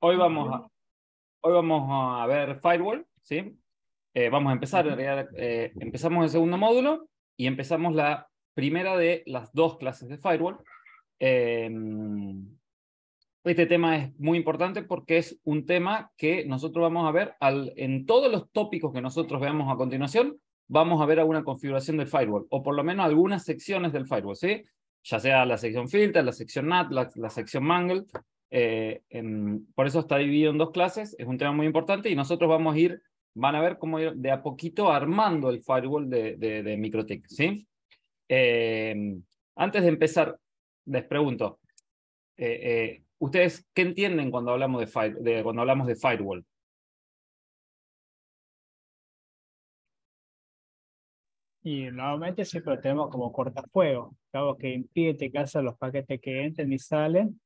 Hoy vamos a, hoy vamos a ver Firewall, ¿sí? Eh, vamos a empezar, eh, empezamos el segundo módulo y empezamos la primera de las dos clases de Firewall. Em, este tema es muy importante porque es un tema que nosotros vamos a ver al, en todos los tópicos que nosotros veamos a continuación, vamos a ver alguna configuración del firewall, o por lo menos algunas secciones del firewall, ¿sí? Ya sea la sección filter, la sección NAT, la, la sección mangle, eh, por eso está dividido en dos clases, es un tema muy importante y nosotros vamos a ir, van a ver cómo ir de a poquito armando el firewall de, Microtech. de eh, antes de empezar, les pregunto, eh, ¿ustedes qué entienden cuando hablamos de, cuando hablamos de firewall? Y nuevamente siempre lo tenemos como cortafuego, algo que impide que pasen los paquetes que entren y salen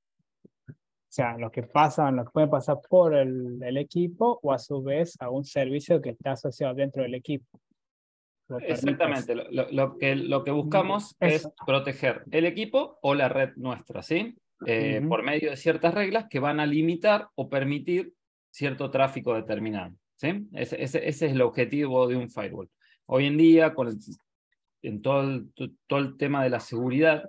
o sea, lo que pasa, puede pasar por el, equipo o a su vez a un servicio que está asociado dentro del equipo. Exactamente, lo, que, lo que buscamos mm, es proteger el equipo o la red nuestra, ¿sí? Eh, por medio de ciertas reglas que van a limitar o permitir cierto tráfico determinado, ¿sí? Ese, es el objetivo de un firewall. Hoy en día, con en todo todo el tema de la seguridad,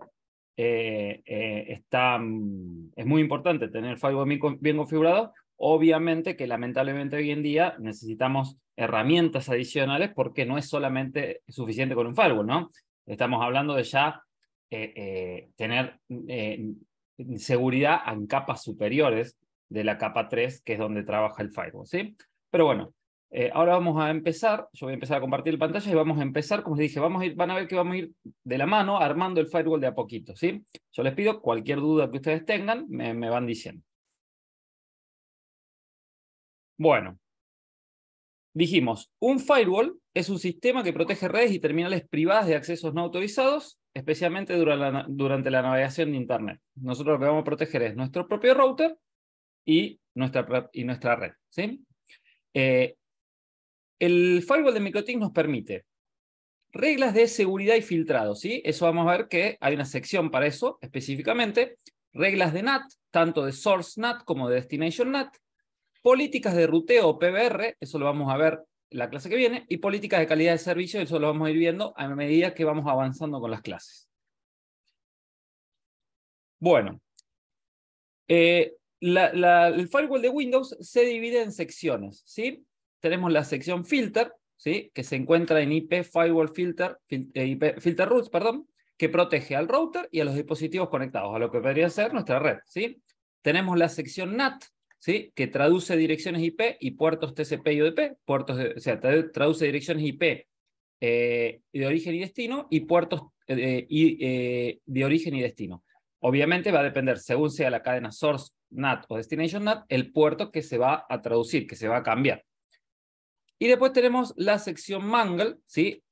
eh, eh, está, mm, es muy importante tener firewall bien configurado. Obviamente que lamentablemente hoy en día necesitamos herramientas adicionales porque no es solamente suficiente con un firewall, ¿no? Estamos hablando de ya eh, tener seguridad en capas superiores de la capa 3, que es donde trabaja el firewall, ¿sí? Pero bueno, eh, ahora vamos a empezar, yo voy a empezar a compartir pantalla y vamos a empezar, como les dije, vamos a ir, van a ver que vamos a ir de la mano armando el firewall de a poquito, ¿sí? Yo les pido cualquier duda que ustedes tengan, me, van diciendo. Bueno, dijimos, un firewall es un sistema que protege redes y terminales privadas de accesos no autorizados, especialmente durante la, navegación de Internet. Nosotros lo que vamos a proteger es nuestro propio router y nuestra, y nuestra red, ¿sí? Eh, el firewall de Mikrotik nos permite reglas de seguridad y filtrado, ¿sí? Eso vamos a ver que hay una sección para eso específicamente. Reglas de NAT, tanto de source NAT como de destination NAT. Políticas de ruteo o PBR, eso lo vamos a ver la clase que viene. Y políticas de calidad de servicio, eso lo vamos a ir viendo a medida que vamos avanzando con las clases. Bueno, eh, el firewall de Windows se divide en secciones, ¿sí? tenemos la sección filter, ¿sí? que se encuentra en IP Firewall Filter, eh, Filter Roots, perdón, que protege al router y a los dispositivos conectados, a lo que podría ser nuestra red. ¿sí? Tenemos la sección NAT, ¿sí? que traduce direcciones IP y puertos TCP y UDP, puertos o sea, traduce direcciones IP eh, de origen y destino y puertos eh, de origen y destino. Obviamente va a depender, según sea la cadena source NAT o destination NAT, el puerto que se va a traducir, que se va a cambiar. Y después tenemos la sección Mangle, ¿sí?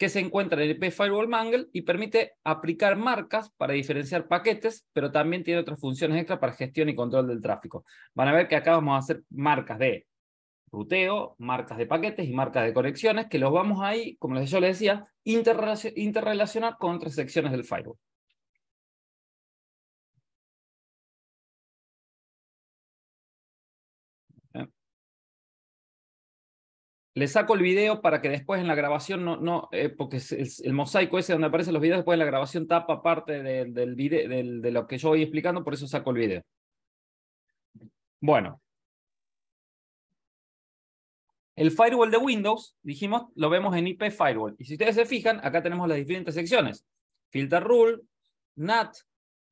que se encuentra en el IP Firewall Mangle y permite aplicar marcas para diferenciar paquetes, pero también tiene otras funciones extra para gestión y control del tráfico. Van a ver que acá vamos a hacer marcas de ruteo, marcas de paquetes y marcas de conexiones, que los vamos a ir como yo les decía, interrelacionar con otras secciones del firewall. le saco el video para que después en la grabación no, no eh, porque el, mosaico ese donde aparecen los videos después en la grabación tapa parte de, del video, de, lo que yo voy explicando, por eso saco el video. Bueno. El firewall de Windows, dijimos, lo vemos en IP Firewall. Y si ustedes se fijan, acá tenemos las diferentes secciones. Filter Rule, NAT,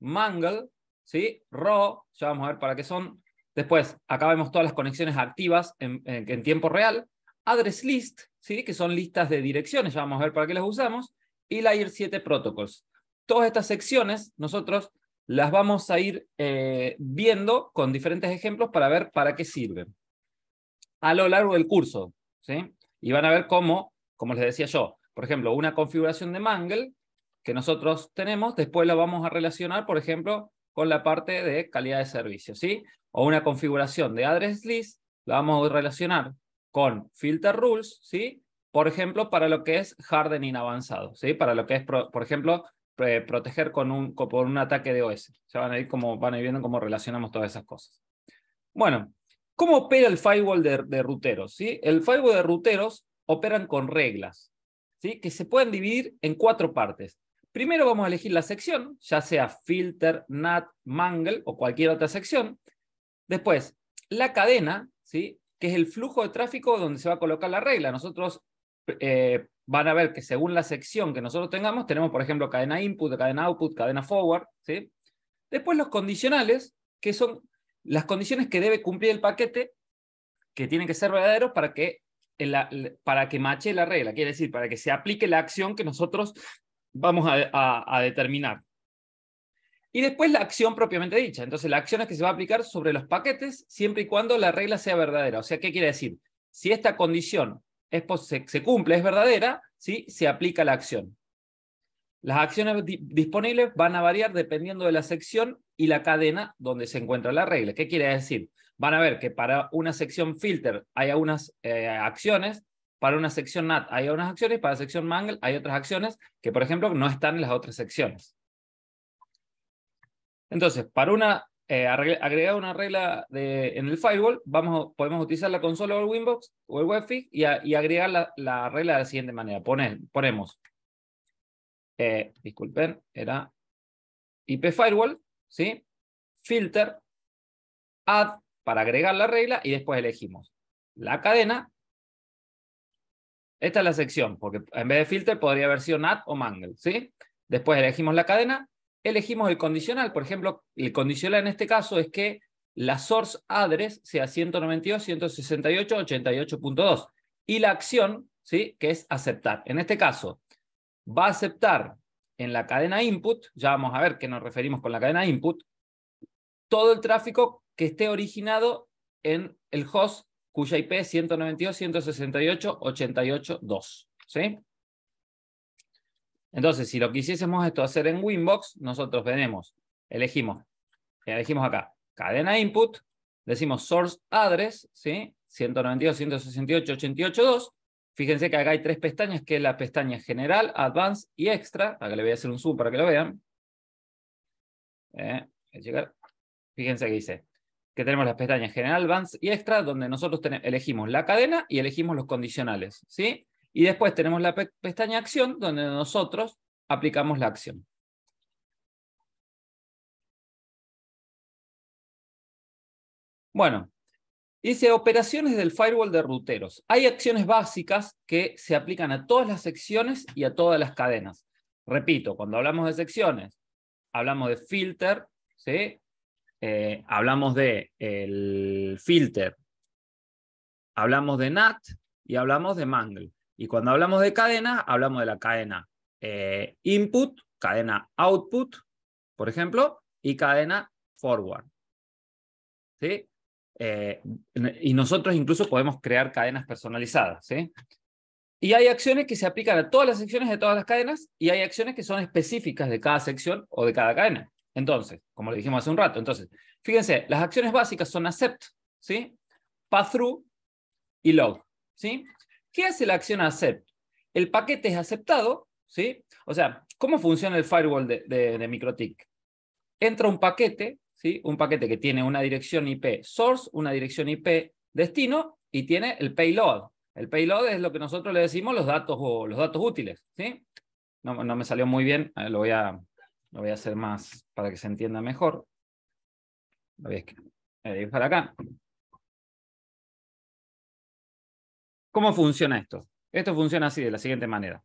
Mangle, ¿sí? RAW, ya vamos a ver para qué son. Después, acá vemos todas las conexiones activas en tiempo real address list, ¿sí? que son listas de direcciones, ya vamos a ver para qué las usamos, y la ir 7 protocols. Todas estas secciones nosotros las vamos a ir eh, viendo con diferentes ejemplos para ver para qué sirven a lo largo del curso. ¿sí? Y van a ver cómo, como les decía yo, por ejemplo, una configuración de Mangle que nosotros tenemos, después la vamos a relacionar, por ejemplo, con la parte de calidad de servicio. ¿sí? O una configuración de address list, la vamos a relacionar con filter rules, ¿sí? Por ejemplo, para lo que es hardening avanzado, ¿sí? Para lo que es, por ejemplo, eh, proteger con un, por un ataque de OS. Ya van a ir, como, van viendo cómo relacionamos todas esas cosas. Bueno, ¿cómo opera el firewall de, ruteros? ¿sí? El firewall de ruteros operan con reglas, ¿sí? que se pueden dividir en cuatro partes. Primero vamos a elegir la sección, ya sea filter, NAT, mangle o cualquier otra sección. Después, la cadena, ¿sí? que es el flujo de tráfico donde se va a colocar la regla. Nosotros eh, van a ver que según la sección que nosotros tengamos, tenemos, por ejemplo, cadena input, cadena output, cadena forward. ¿sí? Después los condicionales, que son las condiciones que debe cumplir el paquete, que tienen que ser verdaderos para que, para que mache la regla, quiere decir, para que se aplique la acción que nosotros vamos a determinar. Y después la acción propiamente dicha. Entonces, la acción es que se va a aplicar sobre los paquetes siempre y cuando la regla sea verdadera. O sea, ¿qué quiere decir? Si esta condición es, se, cumple, es verdadera, ¿sí? se aplica la acción. Las acciones disponibles van a variar dependiendo de la sección y la cadena donde se encuentra la regla. ¿Qué quiere decir? Van a ver que para una sección filter hay algunas eh, acciones, para una sección NAT hay algunas acciones, para la sección Mangle hay otras acciones que, por ejemplo, no están en las otras secciones. Entonces, para una, eh, agregar una regla en el firewall, vamos, podemos utilizar la consola o el Winbox o el WebFix y, agregar la, regla de la siguiente manera. ponemos, eh, disculpen, era IP firewall, ¿sí? filter, add para agregar la regla y después elegimos la cadena. Esta es la sección, porque en vez de filter podría haber sido NAT o Mangle, ¿sí? Después elegimos la cadena elegimos el condicional. Por ejemplo, el condicional en este caso es que la source address sea 192.168.88.2 y la acción, ¿sí? que es aceptar. En este caso, va a aceptar en la cadena input, ya vamos a ver qué nos referimos con la cadena input, todo el tráfico que esté originado en el host cuya IP es 192, ¿sí? Entonces, si lo quisiésemos esto hacer en Winbox, nosotros venimos, elegimos, elegimos acá, cadena input, decimos source address, ¿sí? 192, 168, 88, 2. Fíjense que acá hay tres pestañas, que es la pestaña general, advanced y extra. Acá le voy a hacer un zoom para que lo vean. Eh, Fíjense que dice que tenemos las pestañas general, advanced y extra, donde nosotros elegimos la cadena y elegimos los condicionales. ¿sí? Y después tenemos la pestaña acción, donde nosotros aplicamos la acción. Bueno, dice operaciones del firewall de ruteros. Hay acciones básicas que se aplican a todas las secciones y a todas las cadenas. Repito, cuando hablamos de secciones, hablamos de filter, eh, hablamos de el filter, hablamos de NAT y hablamos de mangle. Y cuando hablamos de cadena, hablamos de la cadena eh, input, cadena output, por ejemplo, y cadena forward. ¿Sí? Eh, y nosotros incluso podemos crear cadenas personalizadas. Y hay acciones que se aplican a todas las secciones de todas las cadenas y hay acciones que son específicas de cada sección o de cada cadena. Entonces, como le dijimos hace un rato, entonces, fíjense, las acciones básicas son accept, ¿sí? pass-through y load. ¿sí? ¿Qué hace la acción accept? El paquete es aceptado, ¿sí? O sea, ¿cómo funciona el firewall de, de, MikroTik? Entra un paquete, ¿sí? Un paquete que tiene una dirección IP source, una dirección IP destino y tiene el payload. El payload es lo que nosotros le decimos los datos, o los datos útiles, ¿sí? No, me salió muy bien, eh, lo voy a, lo voy a hacer más para que se entienda mejor. a para acá. ¿Cómo funciona esto? Esto funciona así, de la siguiente manera.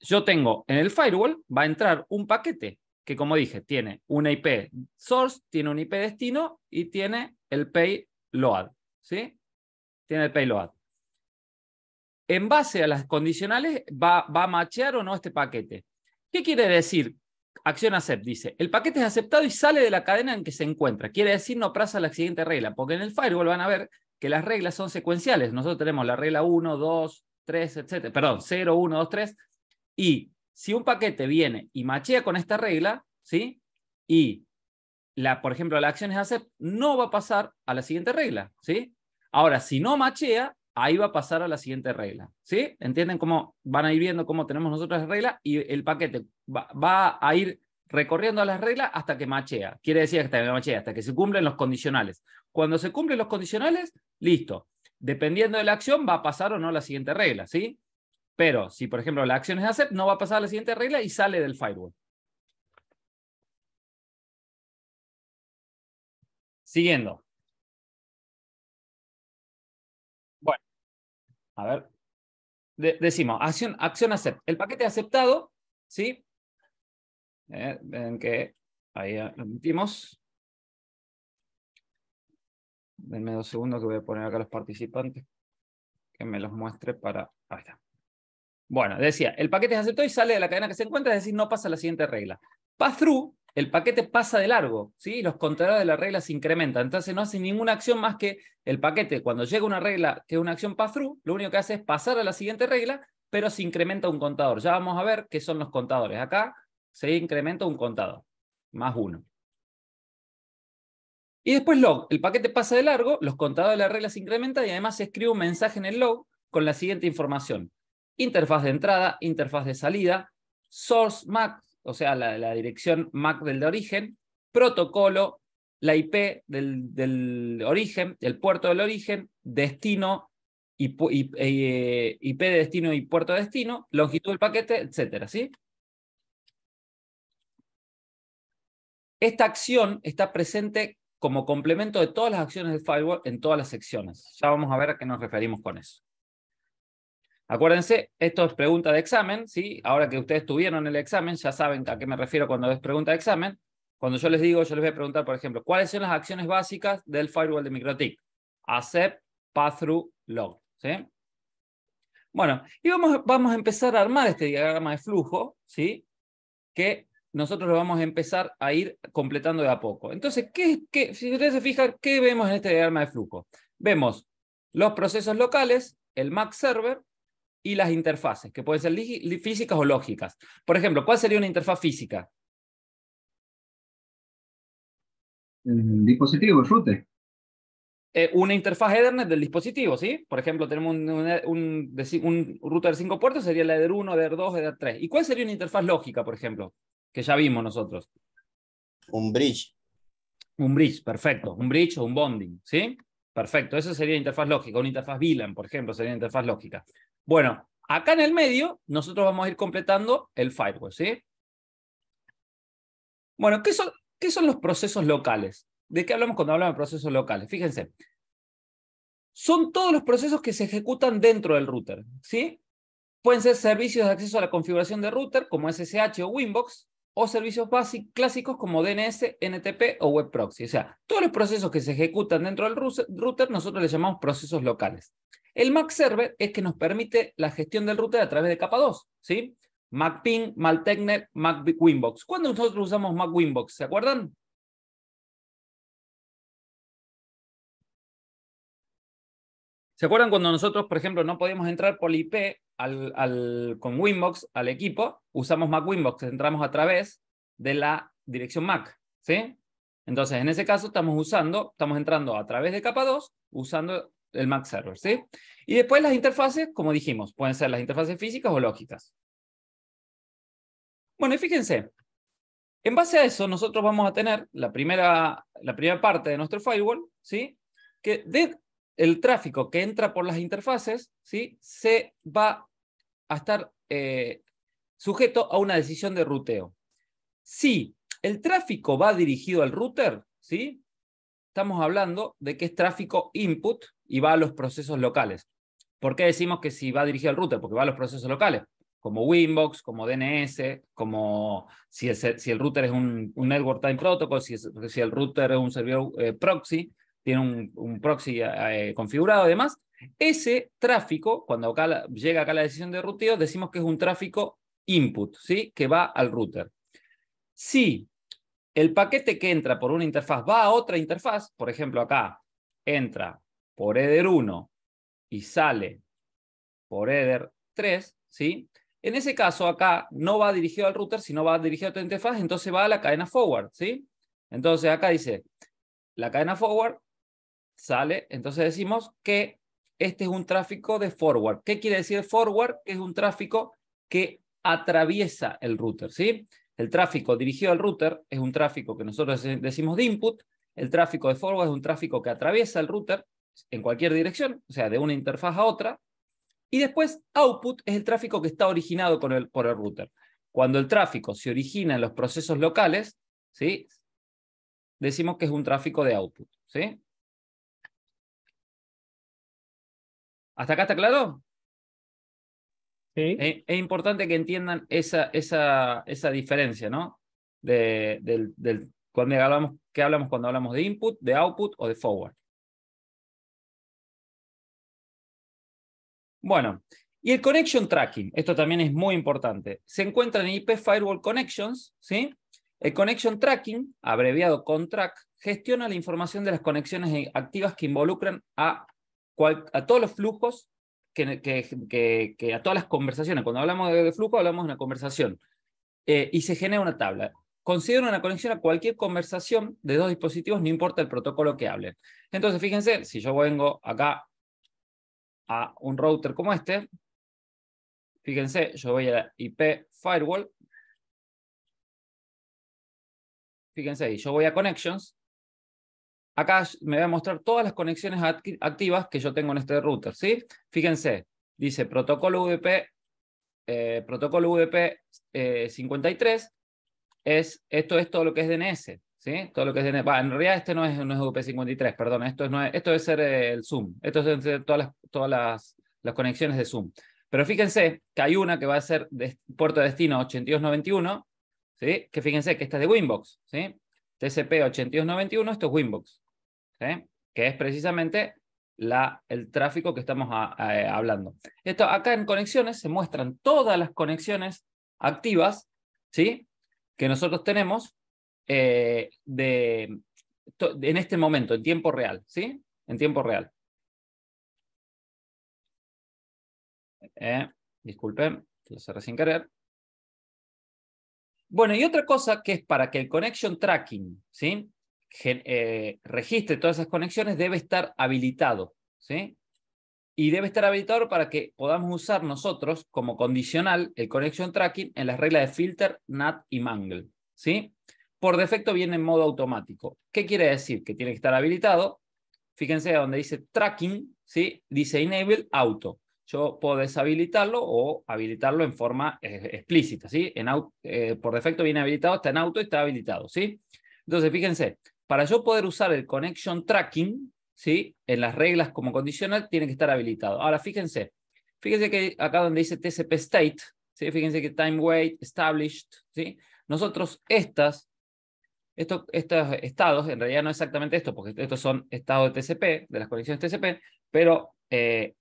Yo tengo en el firewall, va a entrar un paquete que, como dije, tiene una IP source, tiene un IP destino y tiene el payload. ¿Sí? Tiene el payload. En base a las condicionales, va, a machear o no este paquete. ¿Qué quiere decir? Acción accept dice, el paquete es aceptado y sale de la cadena en que se encuentra. Quiere decir, no pasa la siguiente regla, porque en el firewall van a ver que las reglas son secuenciales. Nosotros tenemos la regla 1, 2, 3, etcétera. Perdón, 0, 1, 2, 3. Y si un paquete viene y machea con esta regla, ¿sí? Y, la, por ejemplo, la acción es accept, no va a pasar a la siguiente regla, ¿sí? Ahora, si no machea, ahí va a pasar a la siguiente regla, ¿sí? ¿Entienden cómo van a ir viendo cómo tenemos nosotros la regla? Y el paquete va a ir recorriendo las reglas hasta que machea. Quiere decir hasta que machea, hasta que se cumplen los condicionales. Cuando se cumplen los condicionales, listo. Dependiendo de la acción, va a pasar o no la siguiente regla, ¿sí? Pero si, por ejemplo, la acción es accept, no va a pasar la siguiente regla y sale del firewall. Siguiendo. Bueno, a ver. decimos, acción, acción accept. El paquete aceptado, ¿sí? Eh, ven que ahí lo metimos. Denme dos segundos que voy a poner acá los participantes que me los muestre para... Ahí está. Bueno, decía, el paquete es aceptó y sale de la cadena que se encuentra, es decir, no pasa la siguiente regla. Pass-through, el paquete pasa de largo, ¿sí? los contadores de la regla se incrementan, entonces no hace ninguna acción más que el paquete, cuando llega una regla que es una acción pass-through, lo único que hace es pasar a la siguiente regla, pero se incrementa un contador. Ya vamos a ver qué son los contadores. Acá se incrementa un contado, más uno. Y después log, el paquete pasa de largo, los contados de las regla se incrementan y además se escribe un mensaje en el log con la siguiente información. Interfaz de entrada, interfaz de salida, source MAC, o sea, la, dirección MAC del de origen, protocolo, la IP del, origen, el puerto del origen, destino, eh, IP, de destino y puerto de destino, longitud del paquete, etcétera, ¿sí? Esta acción está presente como complemento de todas las acciones del firewall en todas las secciones. Ya vamos a ver a qué nos referimos con eso. Acuérdense, esto es pregunta de examen, ¿sí? Ahora que ustedes tuvieron el examen, ya saben a qué me refiero cuando es pregunta de examen. Cuando yo les digo, yo les voy a preguntar, por ejemplo, ¿cuáles son las acciones básicas del firewall de MikroTik? Accept, pass-through, log, ¿sí? Bueno, y vamos, vamos a empezar a armar este diagrama de flujo, ¿sí? Que nosotros lo vamos a empezar a ir completando de a poco. Entonces, ¿qué, si ustedes se fijan, ¿qué vemos en este diagrama de flujo? Vemos los procesos locales, el Mac Server y las interfaces, que pueden ser físicas o lógicas. Por ejemplo, ¿cuál sería una interfaz física? El dispositivo, el router. Eh, una interfaz Ethernet del dispositivo, ¿sí? Por ejemplo, tenemos un, router de cinco puertos, sería el de 1, de 2, Ether 3. ¿Y cuál sería una interfaz lógica, por ejemplo? que ya vimos nosotros. Un bridge. Un bridge, perfecto. Un bridge o un bonding, ¿sí? Perfecto, Esa sería interfaz lógica. Una interfaz VLAN, por ejemplo, sería interfaz lógica. Bueno, acá en el medio nosotros vamos a ir completando el firewall, ¿sí? Bueno, ¿qué son, qué son los procesos locales? ¿De qué hablamos cuando hablamos de procesos locales? Fíjense, son todos los procesos que se ejecutan dentro del router, ¿sí? Pueden ser servicios de acceso a la configuración de router, como SSH o Winbox, o servicios básicos, clásicos como DNS, NTP o web proxy. O sea, todos los procesos que se ejecutan dentro del router nosotros les llamamos procesos locales. El MAC server es que nos permite la gestión del router a través de capa 2, ¿sí? MAC ping, MAC MAC Winbox. ¿Cuándo nosotros usamos MAC Winbox? ¿Se acuerdan? ¿Se acuerdan cuando nosotros, por ejemplo, no podíamos entrar por IP con Winbox al equipo? Usamos Mac Winbox, entramos a través de la dirección Mac, ¿sí? Entonces, en ese caso estamos usando, estamos entrando a través de capa 2 usando el Mac Server, ¿sí? Y después las interfaces, como dijimos, pueden ser las interfaces físicas o lógicas. Bueno, y fíjense, en base a eso nosotros vamos a tener la primera, la primera parte de nuestro firewall, ¿sí? Que de, el tráfico que entra por las interfaces ¿sí? se va a estar eh, sujeto a una decisión de ruteo. Si el tráfico va dirigido al router, ¿sí? estamos hablando de que es tráfico input y va a los procesos locales. ¿Por qué decimos que si va dirigido al router? Porque va a los procesos locales, como Winbox, como DNS, como si el, si el router es un, Network Time Protocol, si, el router es un servidor eh, proxy, tiene un, proxy eh, eh, configurado además Ese tráfico, cuando llega acá la decisión de ruteo, decimos que es un tráfico input, ¿sí? que va al router. Si el paquete que entra por una interfaz va a otra interfaz, por ejemplo acá entra por Ether 1 y sale por Ether 3, ¿sí? En ese caso, acá no va dirigido al router, sino va dirigido a otra interfaz, entonces va a la cadena forward, ¿sí? Entonces acá dice, la cadena forward ¿Sale? Entonces decimos que este es un tráfico de forward. ¿Qué quiere decir forward? Es un tráfico que atraviesa el router, ¿sí? El tráfico dirigido al router es un tráfico que nosotros decimos de input, el tráfico de forward es un tráfico que atraviesa el router en cualquier dirección, o sea, de una interfaz a otra, y después output es el tráfico que está originado por el, router. Cuando el tráfico se origina en los procesos locales, ¿sí? decimos que es un tráfico de output. ¿sí? ¿Hasta acá está claro? Es, importante que entiendan esa, diferencia, ¿no? De, del, cuando hablamos, ¿Qué hablamos cuando hablamos de input, de output o de forward? Bueno, y el connection tracking, esto también es muy importante. Se encuentra en IP Firewall Connections, ¿sí? El connection tracking, abreviado track gestiona la información de las conexiones activas que involucran a a todos los flujos, que, a todas las conversaciones, cuando hablamos de, flujo, hablamos de una conversación, eh, y se genera una tabla. Considera una conexión a cualquier conversación de dos dispositivos, no importa el protocolo que hablen. Entonces, fíjense, si yo vengo acá a un router como este, fíjense, yo voy a IP Firewall, fíjense y yo voy a Connections, Acá me voy a mostrar todas las conexiones activas que yo tengo en este router, ¿sí? Fíjense, dice protocolo VP, eh, protocolo 53, eh, es, esto es todo lo que es DNS, ¿sí? Todo lo que es DNS. en realidad este no es, no 53, perdón, esto, es, esto debe ser eh, el Zoom, esto es ser todas, las, todas las, las conexiones de Zoom. Pero fíjense que hay una que va a ser de, puerto de destino 8291, ¿sí? que fíjense que esta es de Winbox, ¿sí? TCP 8291, esto es Winbox que es precisamente el tráfico que estamos ah, ah, eh, hablando. Esto, acá en conexiones se muestran todas las conexiones activas ¿sí? que nosotros tenemos eh, de, en este momento, en tiempo real. ¿sí? En tiempo real. Eh, disculpen, lo cerré sin querer. Bueno, y otra cosa que es para que el connection tracking, ¿sí? eh, registre todas esas conexiones debe estar habilitado, ¿sí? Y debe estar habilitado para que podamos usar nosotros como condicional el connection tracking en las reglas de filter, NAT y mangle, ¿sí? Por defecto viene en modo automático. ¿Qué quiere decir? Que tiene que estar habilitado. Fíjense donde dice tracking, ¿sí? Dice enable auto. Yo puedo deshabilitarlo o habilitarlo en forma eh, explícita, ¿sí? En, eh, por defecto viene habilitado, está en auto y está habilitado, ¿sí? Entonces, fíjense, para yo poder usar el connection tracking, ¿sí? en las reglas como condicional, tiene que estar habilitado. Ahora, fíjense, fíjense que acá donde dice TCP state, ¿sí? fíjense que time wait, established, ¿sí? nosotros estas, estos estados, en realidad no exactamente esto, porque estos son estados de TCP, de las conexiones TCP, pero eh,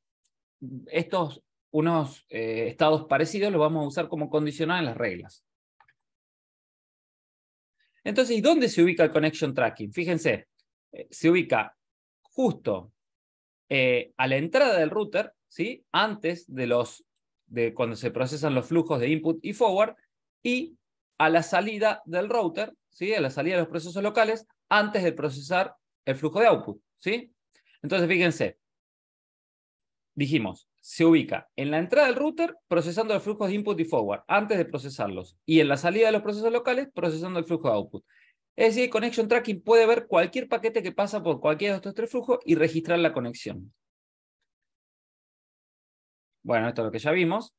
estos unos eh, estados parecidos los vamos a usar como condicional en las reglas. Entonces, ¿y dónde se ubica el connection tracking? Fíjense, eh, se ubica justo eh, a la entrada del router, ¿sí? antes de, los, de cuando se procesan los flujos de input y forward, y a la salida del router, ¿sí? a la salida de los procesos locales, antes de procesar el flujo de output. ¿sí? Entonces, fíjense, dijimos, se ubica en la entrada del router procesando los flujos de input y forward antes de procesarlos y en la salida de los procesos locales procesando el flujo de output. Es decir, Connection Tracking puede ver cualquier paquete que pasa por cualquiera de estos tres flujos y registrar la conexión. Bueno, esto es lo que ya vimos.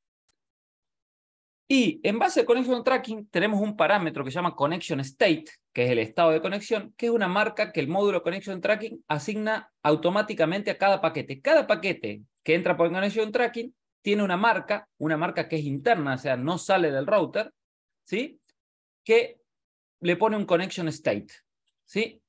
Y en base al Connection Tracking tenemos un parámetro que se llama Connection State, que es el estado de conexión, que es una marca que el módulo Connection Tracking asigna automáticamente a cada paquete. Cada paquete que entra por Connection Tracking tiene una marca, una marca que es interna, o sea, no sale del router, ¿sí? Que le pone un Connection State, ¿sí?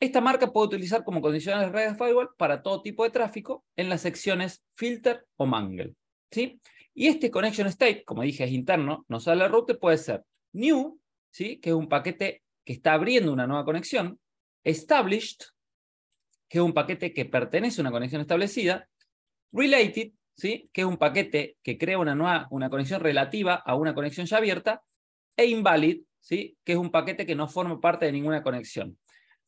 Esta marca puede utilizar como condición de red firewall para todo tipo de tráfico en las secciones filter o mangle. ¿sí? Y este connection state, como dije, es interno, no sale al router, puede ser new, ¿sí? que es un paquete que está abriendo una nueva conexión, established, que es un paquete que pertenece a una conexión establecida, related, ¿sí? que es un paquete que crea una, nueva, una conexión relativa a una conexión ya abierta, e invalid, ¿sí? que es un paquete que no forma parte de ninguna conexión.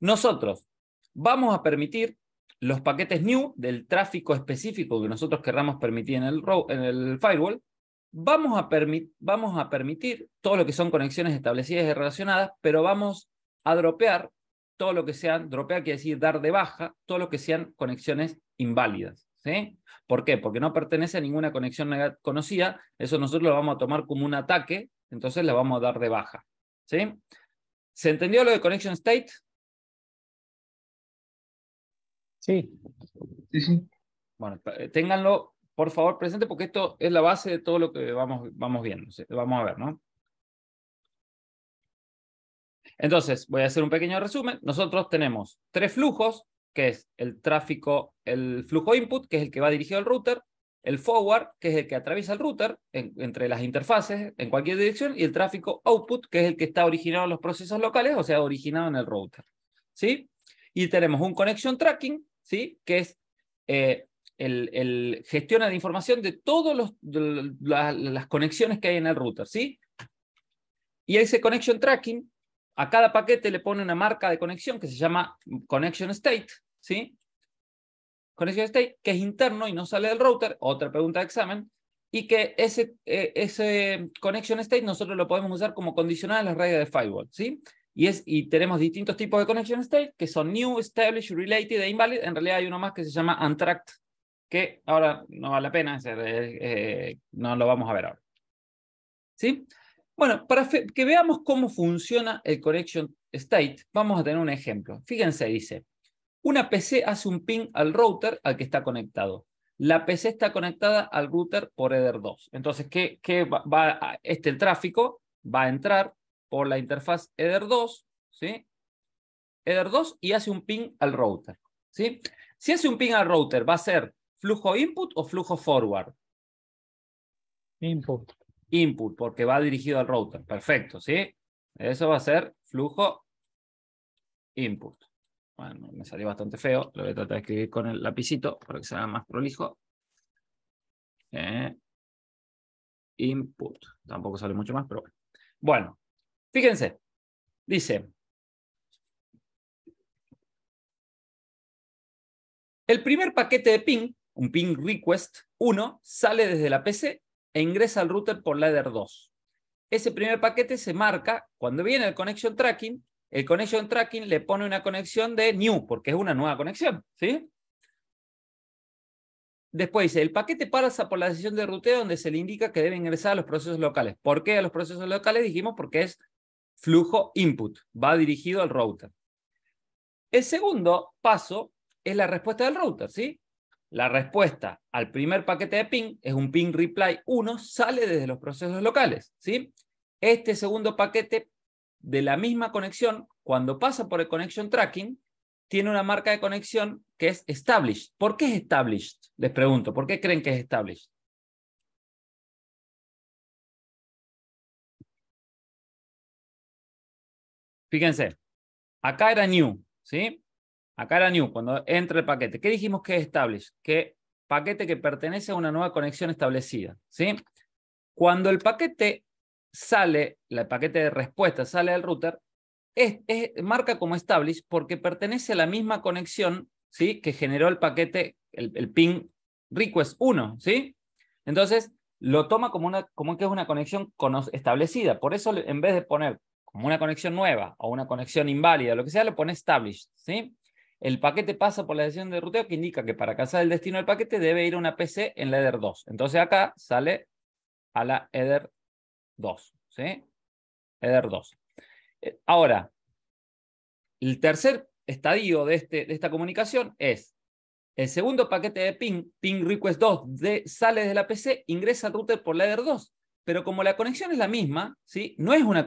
Nosotros vamos a permitir los paquetes new del tráfico específico que nosotros querramos permitir en el, firewall, vamos a, permitir todo lo que son conexiones establecidas y relacionadas, pero vamos a dropear todo lo que sean, dropear quiere decir dar de baja, todo lo que sean conexiones inválidas. ¿sí? ¿Por qué? Porque no pertenece a ninguna conexión conocida, eso nosotros lo vamos a tomar como un ataque, entonces la vamos a dar de baja. ¿sí? ¿Se entendió lo de connection state? Sí. Sí, Bueno, eh, ténganlo, por favor, presente, porque esto es la base de todo lo que vamos, vamos viendo, vamos a ver, ¿no? Entonces, voy a hacer un pequeño resumen. Nosotros tenemos tres flujos, que es el tráfico, el flujo input, que es el que va dirigido al router, el forward, que es el que atraviesa el router entre las interfaces en cualquier dirección, y el tráfico output, que es el que está originado en los procesos locales, o sea, originado en el router. ¿Sí? Y tenemos un connection tracking, ¿sí? que es eh, el, el, gestiona información de todas las conexiones que hay en el router. ¿sí? Y ese connection tracking, a cada paquete le pone una marca de conexión que se llama connection state. ¿sí? Connection state, que es interno y no sale del router, otra pregunta de examen, y que ese, eh, ese connection state nosotros lo podemos usar como condicional en las redes de firewall. ¿sí? Y, tenemos distintos tipos de connection state, que son new, established, related e invalid. En realidad hay uno más que se llama untracked, que ahora no vale la pena, eh, eh, no lo vamos a ver ahora. ¿Sí? Bueno, para que veamos cómo funciona el connection state, vamos a tener un ejemplo. Fíjense, dice, una PC hace un ping al router al que está conectado. La PC está conectada al router por Ether 2. Entonces, ¿qué, qué va, va, este tráfico va a entrar por la interfaz Ether2, ¿sí? Ether2 y hace un ping al router, ¿sí? Si hace un ping al router, ¿va a ser flujo input o flujo forward? Input. Input, porque va dirigido al router. Perfecto, ¿sí? Eso va a ser flujo input. Bueno, me salió bastante feo. Lo voy a tratar de escribir con el lapicito para que sea más prolijo. Eh, input. Tampoco sale mucho más, pero bueno. Bueno, Fíjense, dice, el primer paquete de ping, un ping request 1, sale desde la PC e ingresa al router por ladder 2. Ese primer paquete se marca cuando viene el connection tracking, el connection tracking le pone una conexión de new, porque es una nueva conexión, ¿sí? Después dice, el paquete pasa por la sesión de ruteo donde se le indica que debe ingresar a los procesos locales. ¿Por qué a los procesos locales? Dijimos porque es flujo input, va dirigido al router. El segundo paso es la respuesta del router, ¿sí? La respuesta al primer paquete de ping es un ping reply 1, sale desde los procesos locales, ¿sí? Este segundo paquete de la misma conexión, cuando pasa por el connection tracking, tiene una marca de conexión que es established. ¿Por qué es established? Les pregunto, ¿por qué creen que es established? Fíjense, acá era new, ¿sí? Acá era new, cuando entra el paquete. ¿Qué dijimos que es establish? Que paquete que pertenece a una nueva conexión establecida, ¿sí? Cuando el paquete sale, el paquete de respuesta sale del router, es, marca como establish porque pertenece a la misma conexión, ¿sí? Que generó el paquete, el, ping request 1, ¿sí? Entonces, lo toma como, una, como que es una conexión establecida. Por eso, en vez de poner como una conexión nueva o una conexión inválida, lo que sea, lo pone established, ¿sí? El paquete pasa por la decisión de ruteo que indica que para alcanzar el destino del paquete debe ir a una PC en la Ether 2. Entonces acá sale a la Ether 2, ¿sí? 2. Eh, ahora, el tercer estadio de, este, de esta comunicación es el segundo paquete de ping, ping request 2, de, sale de la PC, ingresa al router por la Ether 2 pero como la conexión es la misma, ¿sí? no es una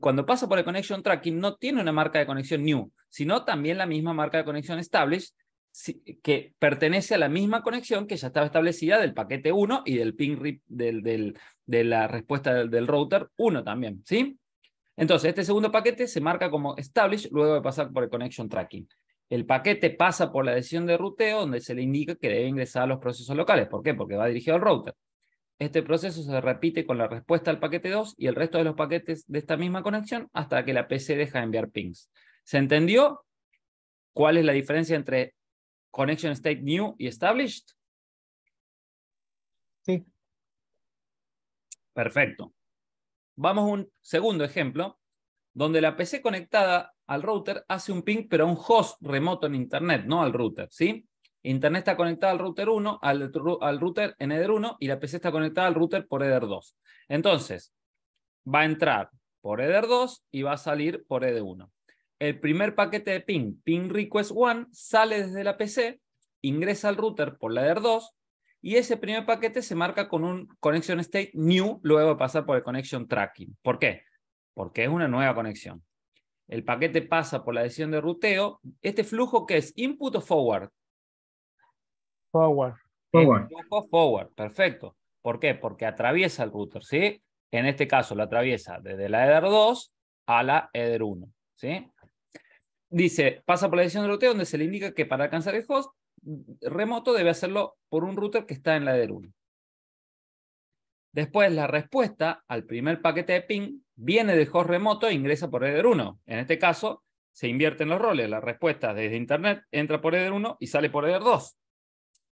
cuando pasa por el connection tracking no tiene una marca de conexión new, sino también la misma marca de conexión established que pertenece a la misma conexión que ya estaba establecida del paquete 1 y del ping rip del, de la respuesta del, router 1 también, ¿sí? Entonces, este segundo paquete se marca como established luego de pasar por el connection tracking. El paquete pasa por la decisión de ruteo donde se le indica que debe ingresar a los procesos locales. ¿Por qué? Porque va dirigido al router. Este proceso se repite con la respuesta al paquete 2 y el resto de los paquetes de esta misma conexión hasta que la PC deja de enviar pings. ¿Se entendió cuál es la diferencia entre connection state new y established? Sí. Perfecto. Vamos a un segundo ejemplo, donde la PC conectada al router hace un ping, pero a un host remoto en Internet, no al router, ¿sí? Internet está conectada al router 1, al, router en eder 1 y la PC está conectada al router por eder 2. Entonces, va a entrar por Ether 2 y va a salir por Ether 1. El primer paquete de ping, ping request 1, sale desde la PC, ingresa al router por la Ether 2 y ese primer paquete se marca con un connection state new luego de pasar por el connection tracking. ¿Por qué? Porque es una nueva conexión. El paquete pasa por la decisión de ruteo. Este flujo que es input forward, Forward. Forward. Perfecto. ¿Por qué? Porque atraviesa el router, ¿sí? En este caso lo atraviesa desde la edr 2 a la edr 1, ¿sí? Dice, pasa por la edición de router donde se le indica que para alcanzar el host remoto debe hacerlo por un router que está en la edr 1. Después la respuesta al primer paquete de ping viene del host remoto e ingresa por edr 1. En este caso se invierten los roles, la respuesta desde internet entra por edr 1 y sale por edr 2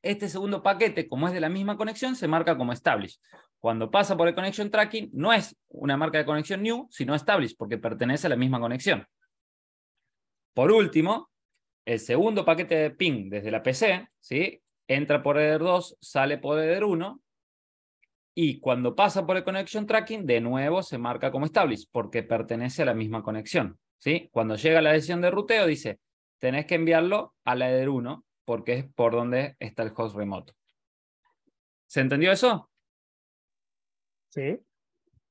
este segundo paquete, como es de la misma conexión, se marca como established. Cuando pasa por el connection tracking, no es una marca de conexión new, sino established, porque pertenece a la misma conexión. Por último, el segundo paquete de ping desde la PC, ¿sí? entra por Eder 2, sale por Eder 1, y cuando pasa por el connection tracking, de nuevo se marca como established, porque pertenece a la misma conexión. ¿sí? Cuando llega la decisión de ruteo, dice, tenés que enviarlo a la Eder 1, porque es por donde está el host remoto. ¿Se entendió eso? Sí.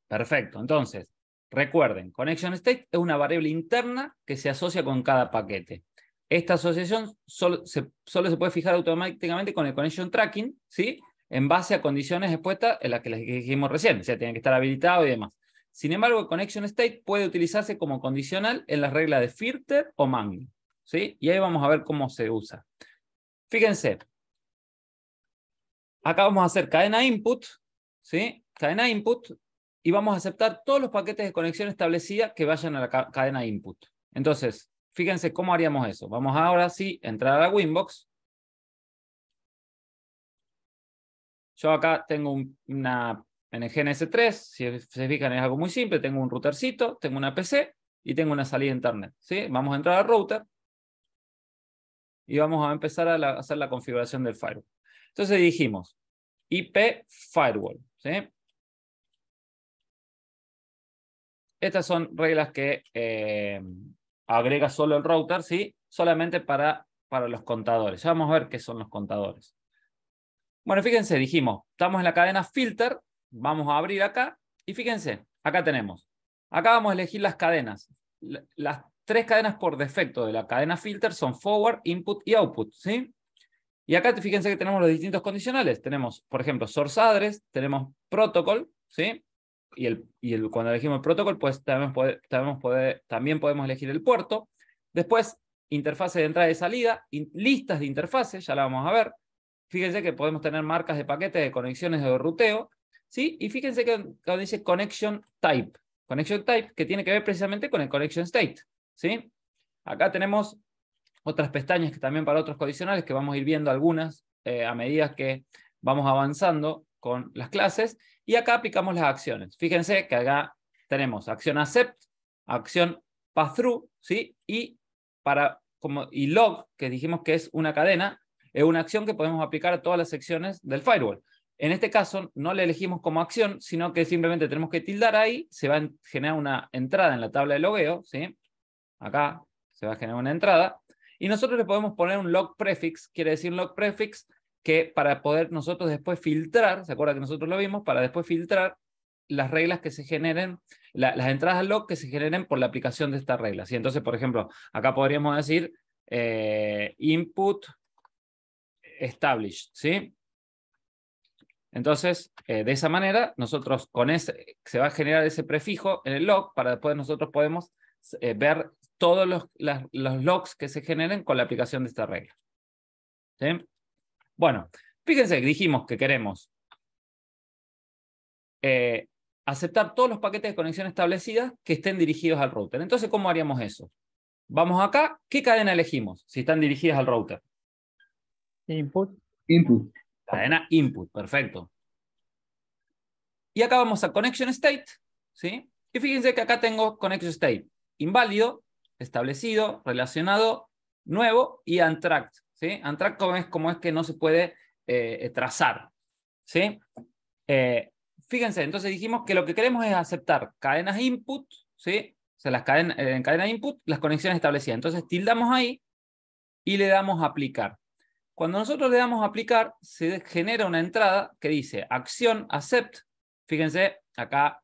Perfecto. Entonces, recuerden, connection state es una variable interna que se asocia con cada paquete. Esta asociación solo se, puede fijar automáticamente con el connection tracking, ¿sí? En base a condiciones expuestas en las que les dijimos recién, o sea, tiene que estar habilitado y demás. Sin embargo, el connection state puede utilizarse como condicional en las reglas de filter o mangle. ¿sí? Y ahí vamos a ver cómo se usa. Fíjense, acá vamos a hacer cadena input, ¿sí? Cadena input y vamos a aceptar todos los paquetes de conexión establecida que vayan a la cadena input. Entonces, fíjense cómo haríamos eso. Vamos ahora sí a entrar a la Winbox. Yo acá tengo una NGNS3, si se fijan es algo muy simple, tengo un routercito, tengo una PC y tengo una salida a internet. ¿sí? Vamos a entrar al router y vamos a empezar a, hacer la configuración del firewall. Entonces dijimos IP firewall. Estas son reglas que eh, agrega solo el router, ¿sí? solamente para, para los contadores. vamos a ver qué son los contadores. Bueno, fíjense, dijimos, estamos en la cadena filter, vamos a abrir acá y fíjense, acá tenemos. Acá vamos a elegir las cadenas. Las tres cadenas por defecto de la cadena filter son forward, input y output, ¿sí? Y acá fíjense que tenemos los distintos condicionales. Tenemos, por ejemplo, source address, tenemos protocol, ¿sí? Y, el, y el, cuando elegimos el protocol, pues también, podemos elegir el puerto. Después, interfase de entrada y salida, listas de interfaces, ya la vamos a ver. Fíjense que podemos tener marcas de paquetes de conexiones de ruteo, ¿sí? Y fíjense que cuando dice connection type, connection type que tiene que ver precisamente con el connection state, ¿sí? Acá tenemos otras pestañas que también para otros condicionales, que vamos a ir viendo algunas eh, a medida que vamos avanzando con las clases. Y acá aplicamos las acciones. Fíjense que acá tenemos acción accept, acción pass-through, ¿sí? Y, para, como, y log, que dijimos que es una cadena, es una acción que podemos aplicar a todas las secciones del firewall. En este caso, no le elegimos como acción, sino que simplemente tenemos que tildar ahí, se va a generar una entrada en la tabla de logueo, ¿sí? acá se va a generar una entrada, y nosotros le podemos poner un log prefix, quiere decir un log prefix que para poder nosotros después filtrar, se acuerda que nosotros lo vimos, para después filtrar las reglas que se generen, las entradas al log que se generen por la aplicación de estas reglas. entonces, por ejemplo, acá podríamos decir eh, input established, ¿sí? Entonces, eh, de esa manera, nosotros con ese, se va a generar ese prefijo en el log para después nosotros podemos eh, ver todos los, los logs que se generen con la aplicación de esta regla. Bueno, fíjense, que dijimos que queremos eh, aceptar todos los paquetes de conexión establecidas que estén dirigidos al router. Entonces, ¿cómo haríamos eso? Vamos acá, ¿qué cadena elegimos si están dirigidas al router? Input. Input. Cadena input, perfecto. Y acá vamos a connection state, ¿sí? Y fíjense que acá tengo connection state inválido establecido, relacionado, nuevo y untracked. ¿sí? Untracked como es como es que no se puede eh, trazar. ¿sí? Eh, fíjense, entonces dijimos que lo que queremos es aceptar cadenas input, ¿sí? o las caden eh, en cadena input, las conexiones establecidas. Entonces tildamos ahí y le damos aplicar. Cuando nosotros le damos aplicar, se genera una entrada que dice acción Acept. Fíjense, acá,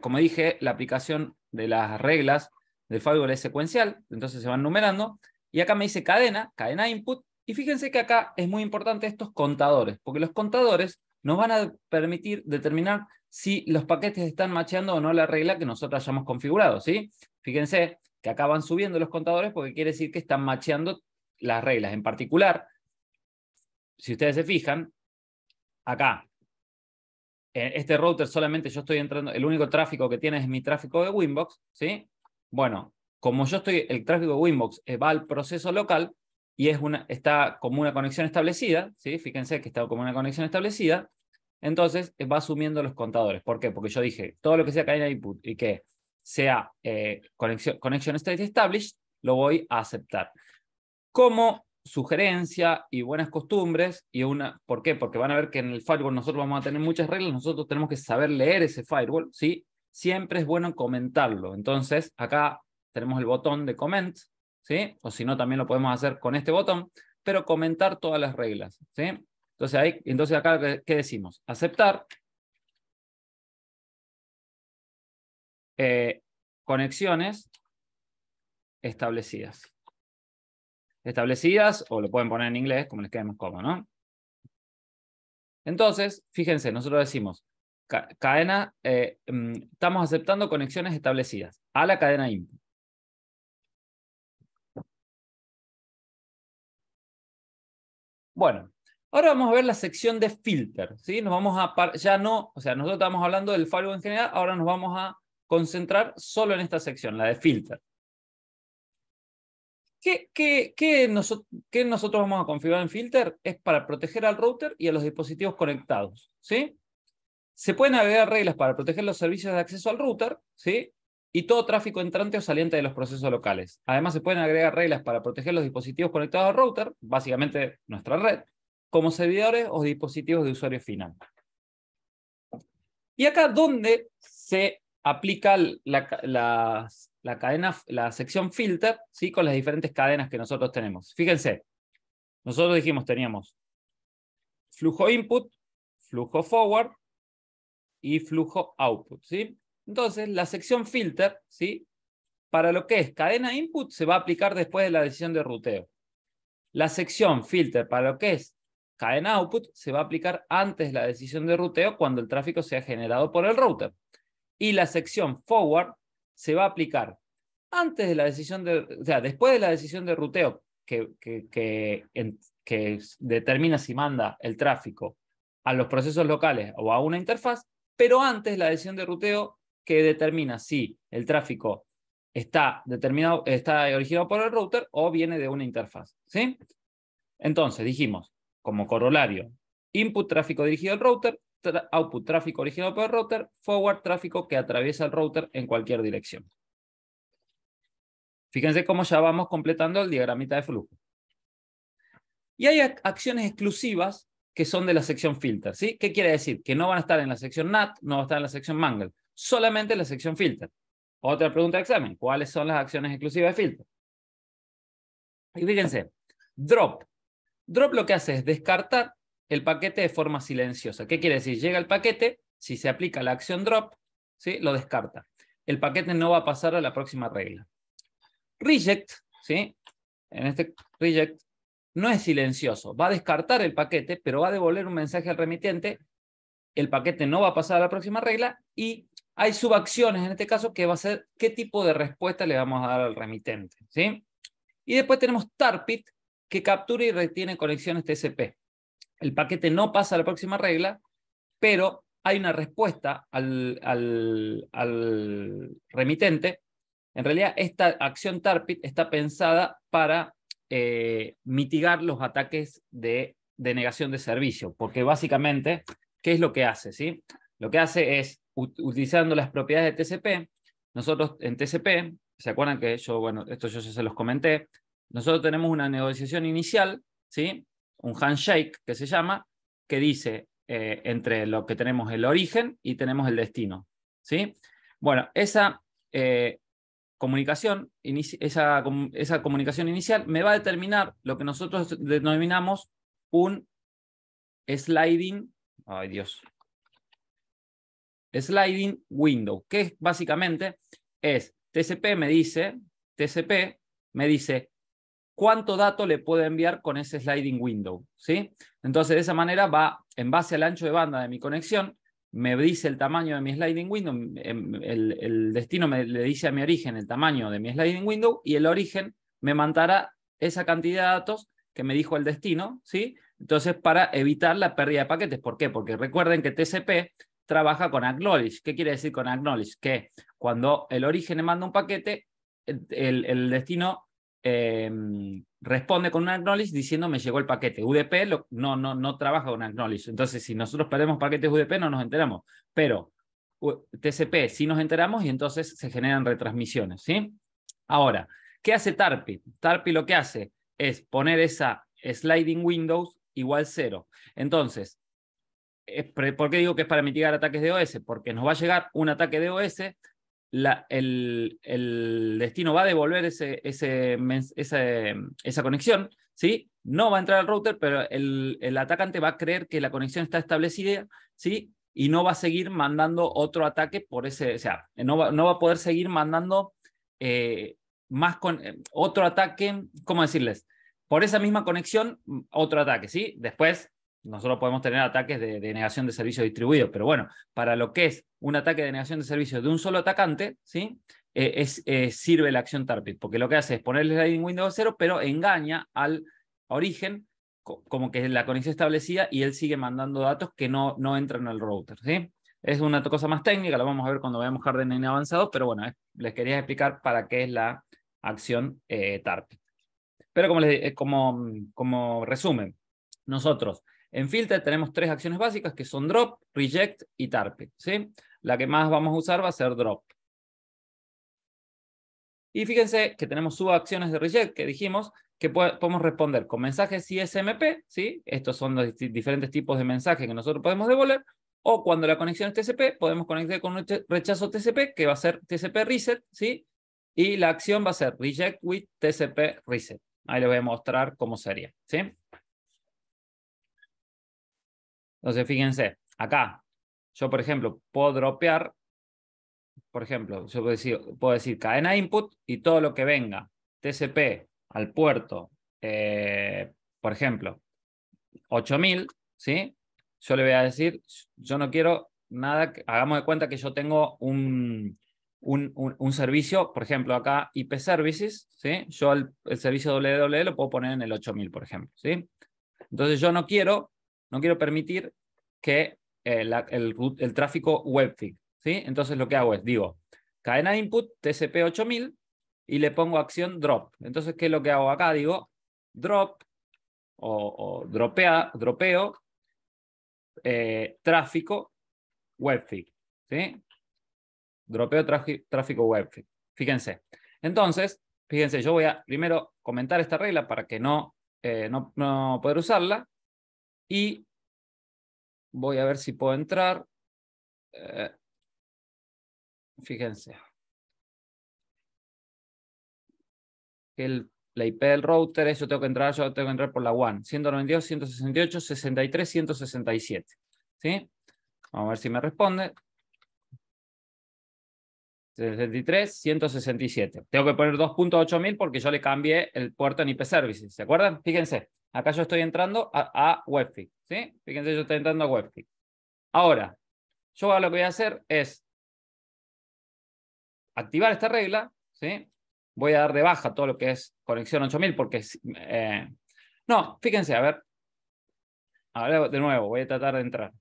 como dije, la aplicación de las reglas de firewall es secuencial, entonces se van numerando. Y acá me dice cadena, cadena input. Y fíjense que acá es muy importante estos contadores, porque los contadores nos van a permitir determinar si los paquetes están macheando o no la regla que nosotros hayamos configurado. ¿sí? Fíjense que acá van subiendo los contadores porque quiere decir que están macheando las reglas. En particular, si ustedes se fijan, acá, en este router solamente yo estoy entrando, el único tráfico que tiene es mi tráfico de Winbox, ¿sí? Bueno, como yo estoy, el tráfico de Winbox eh, va al proceso local y es una, está como una conexión establecida, ¿sí? fíjense que está como una conexión establecida, entonces eh, va asumiendo los contadores. ¿Por qué? Porque yo dije, todo lo que sea cadena input y que sea eh, conexión, connection state established, lo voy a aceptar. Como sugerencia y buenas costumbres, y una, ¿por qué? Porque van a ver que en el firewall nosotros vamos a tener muchas reglas, nosotros tenemos que saber leer ese firewall, ¿sí? siempre es bueno comentarlo. Entonces, acá tenemos el botón de comment, ¿sí? O si no, también lo podemos hacer con este botón, pero comentar todas las reglas, ¿sí? Entonces, ahí, entonces acá, ¿qué decimos? Aceptar. Eh, conexiones establecidas. Establecidas, o lo pueden poner en inglés, como les quede más cómodo, ¿no? Entonces, fíjense, nosotros decimos, cadena, eh, mm, estamos aceptando conexiones establecidas a la cadena input. Bueno, ahora vamos a ver la sección de filter, ¿sí? Nos vamos a, ya no, o sea, nosotros estamos hablando del firewall en general, ahora nos vamos a concentrar solo en esta sección, la de filter. ¿Qué, qué, qué, qué nosotros vamos a configurar en filter? Es para proteger al router y a los dispositivos conectados, ¿sí? se pueden agregar reglas para proteger los servicios de acceso al router, ¿sí? Y todo tráfico entrante o saliente de los procesos locales. Además, se pueden agregar reglas para proteger los dispositivos conectados al router, básicamente nuestra red, como servidores o dispositivos de usuario final. Y acá, donde se aplica la, la, cadena, la sección filter, ¿sí? Con las diferentes cadenas que nosotros tenemos. Fíjense, nosotros dijimos, teníamos flujo input, flujo forward, y flujo output. ¿sí? Entonces, la sección filter, ¿sí? para lo que es cadena input, se va a aplicar después de la decisión de ruteo. La sección filter para lo que es cadena output se va a aplicar antes de la decisión de ruteo cuando el tráfico sea generado por el router. Y la sección forward se va a aplicar antes de la decisión de, o sea, después de la decisión de ruteo que, que, que determina si manda el tráfico a los procesos locales o a una interfaz, pero antes la decisión de ruteo que determina si el tráfico está, determinado, está originado por el router o viene de una interfaz. ¿sí? Entonces, dijimos, como corolario, input tráfico dirigido al router, output tráfico originado por el router, forward tráfico que atraviesa el router en cualquier dirección. Fíjense cómo ya vamos completando el diagramita de flujo. Y hay acciones exclusivas que son de la sección filter, ¿sí? ¿Qué quiere decir? Que no van a estar en la sección NAT, no van a estar en la sección Mangle, solamente en la sección filter. Otra pregunta de examen, ¿cuáles son las acciones exclusivas de filter? Y fíjense, drop. Drop lo que hace es descartar el paquete de forma silenciosa. ¿Qué quiere decir? Llega el paquete, si se aplica la acción drop, ¿sí? lo descarta. El paquete no va a pasar a la próxima regla. Reject, ¿sí? En este reject, no es silencioso. Va a descartar el paquete, pero va a devolver un mensaje al remitente. El paquete no va a pasar a la próxima regla y hay subacciones en este caso que va a ser qué tipo de respuesta le vamos a dar al remitente. ¿sí? Y después tenemos TARPIT, que captura y retiene conexiones TCP. El paquete no pasa a la próxima regla, pero hay una respuesta al, al, al remitente. En realidad, esta acción TARPIT está pensada para eh, mitigar los ataques de denegación de servicio, porque básicamente, ¿qué es lo que hace? ¿sí? Lo que hace es, utilizando las propiedades de TCP, nosotros en TCP, ¿se acuerdan que yo, bueno, esto yo ya se los comenté, nosotros tenemos una negociación inicial, ¿sí? un handshake que se llama, que dice eh, entre lo que tenemos el origen y tenemos el destino. ¿sí? Bueno, esa, eh, comunicación, esa, comunicación inicial, me va a determinar lo que nosotros denominamos un sliding, ay Dios, sliding window, que básicamente es TCP me dice, TCP me dice cuánto dato le puedo enviar con ese sliding window, ¿sí? Entonces, de esa manera va, en base al ancho de banda de mi conexión, me dice el tamaño de mi sliding window, em, el, destino me, le dice a mi origen el tamaño de mi sliding window y el origen me mandará esa cantidad de datos que me dijo el destino, ¿sí? Entonces, para evitar la pérdida de paquetes. ¿Por qué? Porque recuerden que TCP trabaja con acknowledge. ¿Qué quiere decir con acknowledge? Que cuando el origen manda un paquete, el destino Em, responde con un acknowledge diciendo me llegó el paquete. UDP no, no, no trabaja con acknowledge. Entonces, si nosotros perdemos paquetes UDP, no nos enteramos. Pero TCP sí nos enteramos y entonces se generan retransmisiones. ¿sí? Ahora, ¿qué hace TARPI? TARPI lo que hace es poner esa sliding windows igual cero. Entonces, ¿por qué digo que es para mitigar ataques de OS? Porque nos va a llegar un ataque de OS, el, destino va a devolver ese, esa conexión, ¿sí? No va a entrar al router, pero el, atacante va a creer que la conexión está establecida, ¿sí? Y no va a seguir mandando otro ataque por ese, o sea, no va, a poder seguir mandando eh, más con eh, otro ataque, ¿cómo decirles? Por esa misma conexión, otro ataque, ¿sí? Después nosotros podemos tener ataques de, negación de servicio distribuido, pero bueno, para lo que es un ataque de negación de servicio de un solo atacante, ¿sí? Eh, es, eh, sirve la acción TARPIT, porque lo que hace es ponerle sliding window Windows cero, pero engaña al origen como que la conexión establecida y él sigue mandando datos que no, no entran al router. ¿sí? Es una cosa más técnica, la vamos a ver cuando veamos en avanzado, pero bueno, les quería explicar para qué es la acción eh, TARPIT. Pero como, les, como, como resumen, nosotros en Filter tenemos tres acciones básicas que son drop, reject y target. ¿sí? La que más vamos a usar va a ser drop. Y fíjense que tenemos subacciones de reject que dijimos que podemos responder con mensajes ISMP, ¿sí? estos son los diferentes tipos de mensajes que nosotros podemos devolver, o cuando la conexión es TCP, podemos conectar con un rechazo TCP, que va a ser TCP reset, ¿sí? y la acción va a ser reject with TCP reset. Ahí les voy a mostrar cómo sería. ¿sí? Entonces, fíjense, acá, yo, por ejemplo, puedo dropear, por ejemplo, yo puedo decir, cadena input y todo lo que venga, TCP al puerto, eh, por ejemplo, 8000, ¿sí? Yo le voy a decir, yo no quiero nada, hagamos de cuenta que yo tengo un, un, servicio, por ejemplo, acá IP Services, ¿sí? Yo el, servicio WWW e lo puedo poner en el 8000, por ejemplo, ¿sí? Entonces yo no quiero no quiero permitir que eh, el, tráfico webfig, ¿sí? Entonces lo que hago es, digo, cadena input TCP8000 y le pongo acción drop. Entonces, ¿qué es lo que hago acá? Digo, drop o, dropeo eh, tráfico webfig, ¿sí? Dropeo tráfico webfig. Fíjense. Entonces, fíjense, yo voy a primero comentar esta regla para que no, pueda eh, no, no poder usarla y voy a ver si puedo entrar. Eh, fíjense. la IP del router yo tengo que entrar, yo tengo que entrar por la WAN. 192, 168, 63, 167. ¿Sí? Vamos a ver si me responde. 63, 167. Tengo que poner 2.8000 porque yo le cambié el puerto en IP Services. ¿Se acuerdan? Fíjense. Acá yo estoy entrando a, WebFit, ¿sí? Fíjense, yo estoy entrando a WebFix. Ahora, yo lo que voy a hacer es activar esta regla, ¿sí? Voy a dar de baja todo lo que es conexión 8000 porque... Eh, no, fíjense, a ver. Ahora de nuevo, voy a tratar de entrar.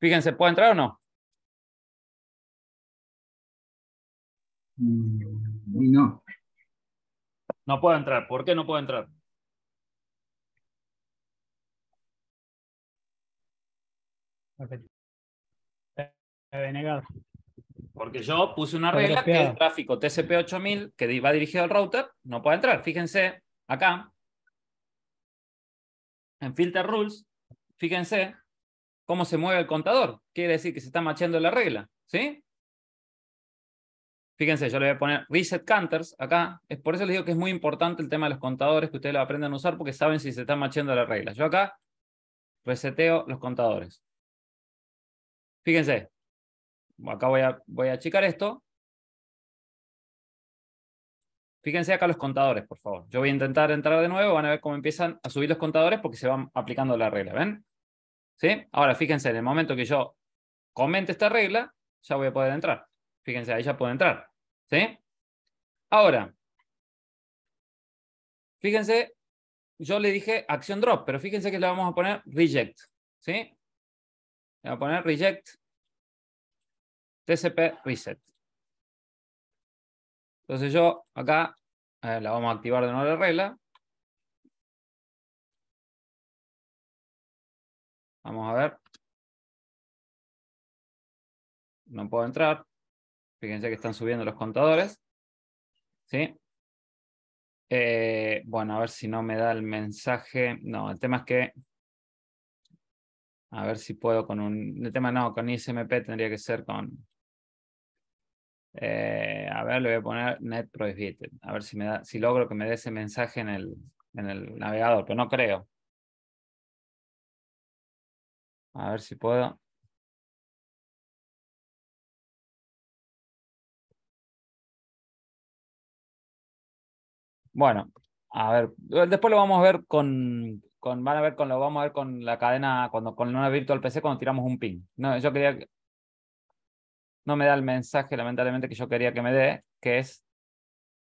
Fíjense, ¿puedo entrar o no? Mm, no. No puedo entrar. ¿Por qué no puedo entrar? Porque yo puse una regla que el tráfico TCP8000 que va dirigido al router no puede entrar. Fíjense acá en Filter Rules, fíjense cómo se mueve el contador. Quiere decir que se está machando la regla. ¿Sí? Fíjense, yo le voy a poner reset counters acá. Es por eso les digo que es muy importante el tema de los contadores, que ustedes lo aprendan a usar porque saben si se están machando las reglas. Yo acá reseteo los contadores. Fíjense, acá voy a, voy a achicar esto. Fíjense acá los contadores, por favor. Yo voy a intentar entrar de nuevo, van a ver cómo empiezan a subir los contadores porque se van aplicando la regla, ¿ven? ¿Sí? Ahora, fíjense, en el momento que yo comente esta regla, ya voy a poder entrar. Fíjense, ahí ya puedo entrar. ¿Sí? Ahora, fíjense, yo le dije acción drop, pero fíjense que le vamos a poner reject. ¿Sí? Le voy a poner reject TCP reset. Entonces yo acá la vamos a activar de nuevo la regla. Vamos a ver. No puedo entrar. Fíjense que están subiendo los contadores. ¿Sí? Eh, bueno, a ver si no me da el mensaje. No, el tema es que. A ver si puedo con un. El tema no, con ICMP tendría que ser con. Eh, a ver, le voy a poner net prohibited. A ver si me da, si logro que me dé ese mensaje en el, en el navegador, pero no creo. A ver si puedo. Bueno, a ver, después lo vamos a ver con, con, van a ver con lo vamos a ver con la cadena, cuando con una virtual PC cuando tiramos un ping. No, yo quería no me da el mensaje, lamentablemente, que yo quería que me dé, que es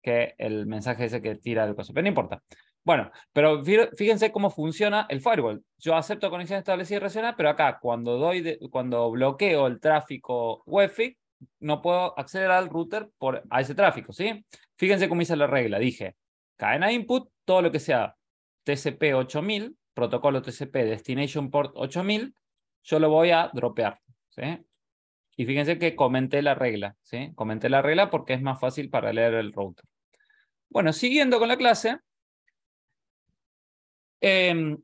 que el mensaje ese que tira el cosa, Pero no importa. Bueno, pero fíjense cómo funciona el firewall. Yo acepto conexión establecida y racional, pero acá cuando, doy cuando bloqueo el tráfico WiFi, no puedo acceder al router por, a ese tráfico, ¿sí? Fíjense cómo hice la regla. Dije, cadena input, todo lo que sea TCP 8000, protocolo TCP Destination Port 8000, yo lo voy a dropear. Y fíjense que comenté la regla, ¿sí? Comenté la regla porque es más fácil para leer el router. Bueno, siguiendo con la clase, em,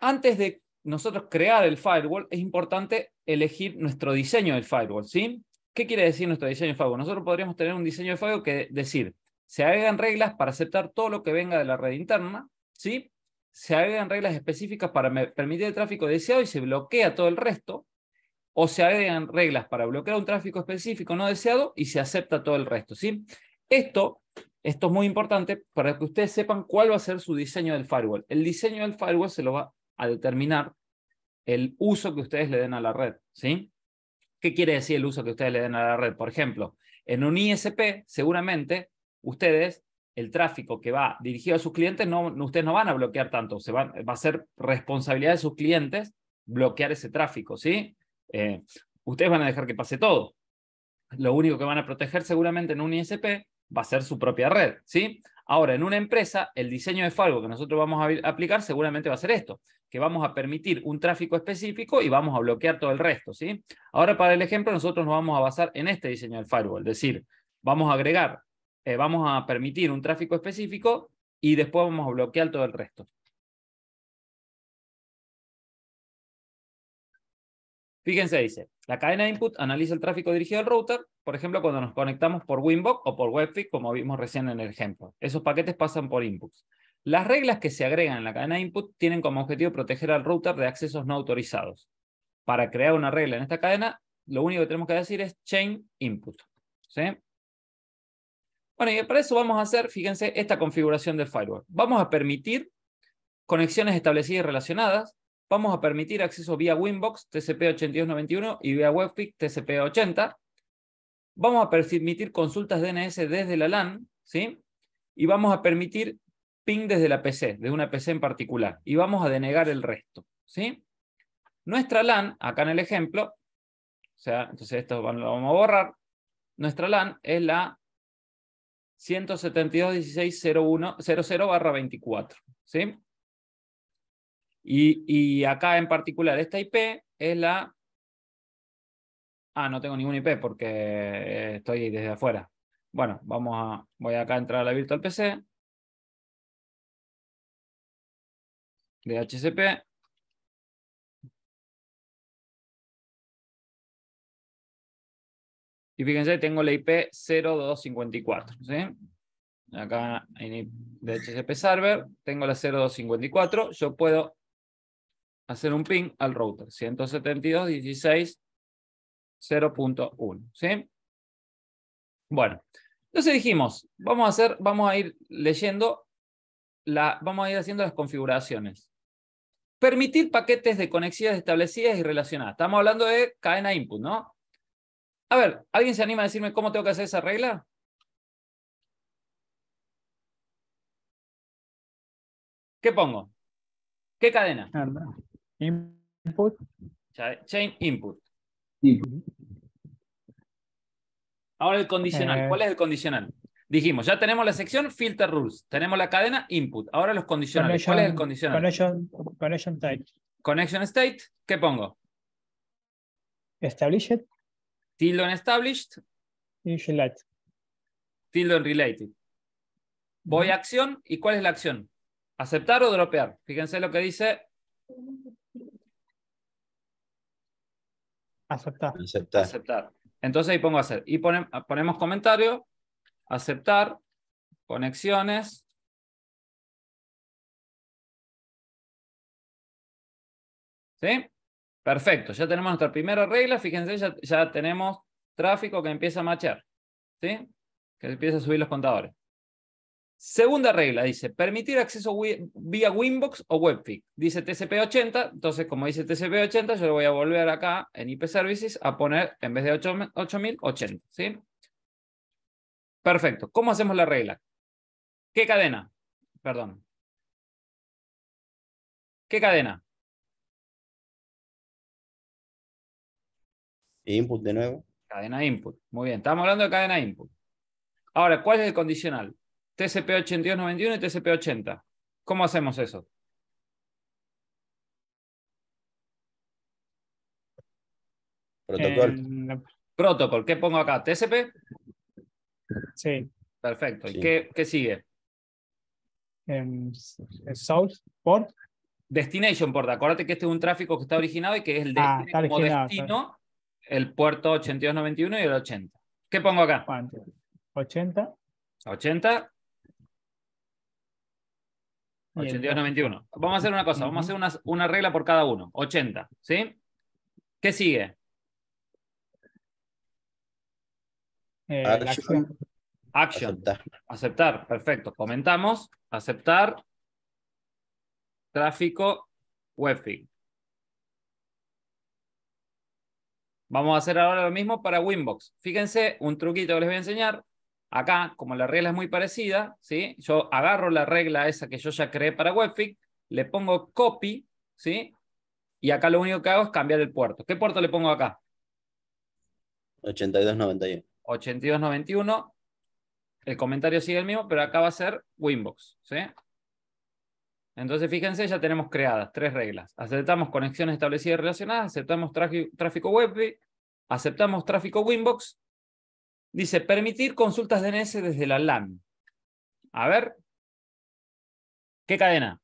antes de nosotros crear el firewall, es importante elegir nuestro diseño del firewall, ¿sí? ¿Qué quiere decir nuestro diseño de firewall? Nosotros podríamos tener un diseño de firewall que decir, se agregan reglas para aceptar todo lo que venga de la red interna, ¿sí? se agregan reglas específicas para permitir el tráfico deseado y se bloquea todo el resto, o se agregan reglas para bloquear un tráfico específico no deseado y se acepta todo el resto. ¿sí? Esto, esto es muy importante para que ustedes sepan cuál va a ser su diseño del firewall. El diseño del firewall se lo va a determinar el uso que ustedes le den a la red. ¿sí? ¿Qué quiere decir el uso que ustedes le den a la red? Por ejemplo, en un ISP seguramente ustedes el tráfico que va dirigido a sus clientes, no, ustedes no van a bloquear tanto, se va a ser responsabilidad de sus clientes bloquear ese tráfico, ¿sí? Eh, ustedes van a dejar que pase todo. Lo único que van a proteger seguramente en un ISP va a ser su propia red, ¿sí? Ahora, en una empresa, el diseño de firewall que nosotros vamos a aplicar seguramente va a ser esto, que vamos a permitir un tráfico específico y vamos a bloquear todo el resto, ¿sí? Ahora, para el ejemplo, nosotros nos vamos a basar en este diseño del firewall, es decir, vamos a agregar eh, vamos a permitir un tráfico específico y después vamos a bloquear todo el resto. Fíjense, dice, la cadena input analiza el tráfico dirigido al router, por ejemplo, cuando nos conectamos por Winbox o por Webfig, como vimos recién en el ejemplo. Esos paquetes pasan por inputs. Las reglas que se agregan en la cadena input tienen como objetivo proteger al router de accesos no autorizados. Para crear una regla en esta cadena, lo único que tenemos que decir es chain input. ¿sí? Bueno, y para eso vamos a hacer, fíjense, esta configuración del firewall. Vamos a permitir conexiones establecidas y relacionadas. Vamos a permitir acceso vía Winbox TCP8291 y vía WebPIC TCP80. Vamos a permitir consultas DNS desde la LAN, ¿sí? Y vamos a permitir ping desde la PC, de una PC en particular, y vamos a denegar el resto, ¿sí? Nuestra LAN, acá en el ejemplo, o sea, entonces esto lo vamos a borrar, nuestra LAN es la 172.16.00-24. ¿sí? Y, y, acá en particular, esta IP es la... Ah, no tengo ningún IP porque estoy desde afuera. Bueno, vamos a... Voy acá a entrar a la Virtual PC. De HCP. Y fíjense, tengo la IP 0254. ¿sí? Acá en DHCP Server tengo la 0254. Yo puedo hacer un ping al router. 172.16.0.1. ¿sí? Bueno, entonces dijimos, vamos a, hacer, vamos a ir leyendo, la, vamos a ir haciendo las configuraciones. Permitir paquetes de conexiones establecidas y relacionadas. Estamos hablando de cadena input, ¿no? A ver, ¿alguien se anima a decirme cómo tengo que hacer esa regla? ¿Qué pongo? ¿Qué cadena? Input. Chain input. Ahora el condicional. Eh. ¿Cuál es el condicional? Dijimos, ya tenemos la sección filter rules, tenemos la cadena input, ahora los condicionales. ¿Cuál es el condicional? Connection, Connection state, ¿qué pongo? it. Tilde en established. Y en related. Voy a acción. ¿Y cuál es la acción? ¿Aceptar o dropear? Fíjense lo que dice. Aceptar. Aceptar. Entonces ahí pongo hacer. Y ponemos comentario. Aceptar. Conexiones. ¿Sí? Perfecto, ya tenemos nuestra primera regla. Fíjense, ya, tenemos tráfico que empieza a marchar, ¿Sí? Que empieza a subir los contadores. Segunda regla dice, permitir acceso vía Winbox o WebFig. Dice TCP80, entonces como dice TCP80, yo lo voy a volver acá en IP Services a poner en vez de 8080, ¿sí? Perfecto. ¿Cómo hacemos la regla? ¿Qué cadena? Perdón. ¿Qué cadena? Input de nuevo. Cadena input. Muy bien, estamos hablando de cadena input. Ahora, ¿cuál es el condicional? TCP8291 y TCP80. ¿Cómo hacemos eso? Protocol. Protocol. ¿Qué pongo acá? ¿TCP? Sí. Perfecto. ¿Y qué, qué, sigue? Em, South port. Destination port. Acuérdate que este es un tráfico que está originado y que es el ah, de, como destino el puerto 8291 y el 80. ¿Qué pongo acá? 80. 80. 8291. Vamos a hacer una cosa, vamos a hacer una, regla por cada uno. 80, ¿sí? ¿Qué sigue? Eh, action. Aceptar. perfecto. Comentamos, aceptar, tráfico, webfig. Vamos a hacer ahora lo mismo para Winbox. Fíjense, un truquito que les voy a enseñar. Acá, como la regla es muy parecida, ¿sí? yo agarro la regla esa que yo ya creé para Webfit, le pongo copy, ¿sí? y acá lo único que hago es cambiar el puerto. ¿Qué puerto le pongo acá? 8291. 8291. El comentario sigue el mismo, pero acá va a ser Winbox. ¿sí? Entonces, fíjense, ya tenemos creadas tres reglas. Aceptamos conexiones establecidas y relacionadas, aceptamos tráfico web, aceptamos tráfico Winbox. Dice, permitir consultas DNS desde la LAN. A ver, ¿qué cadena?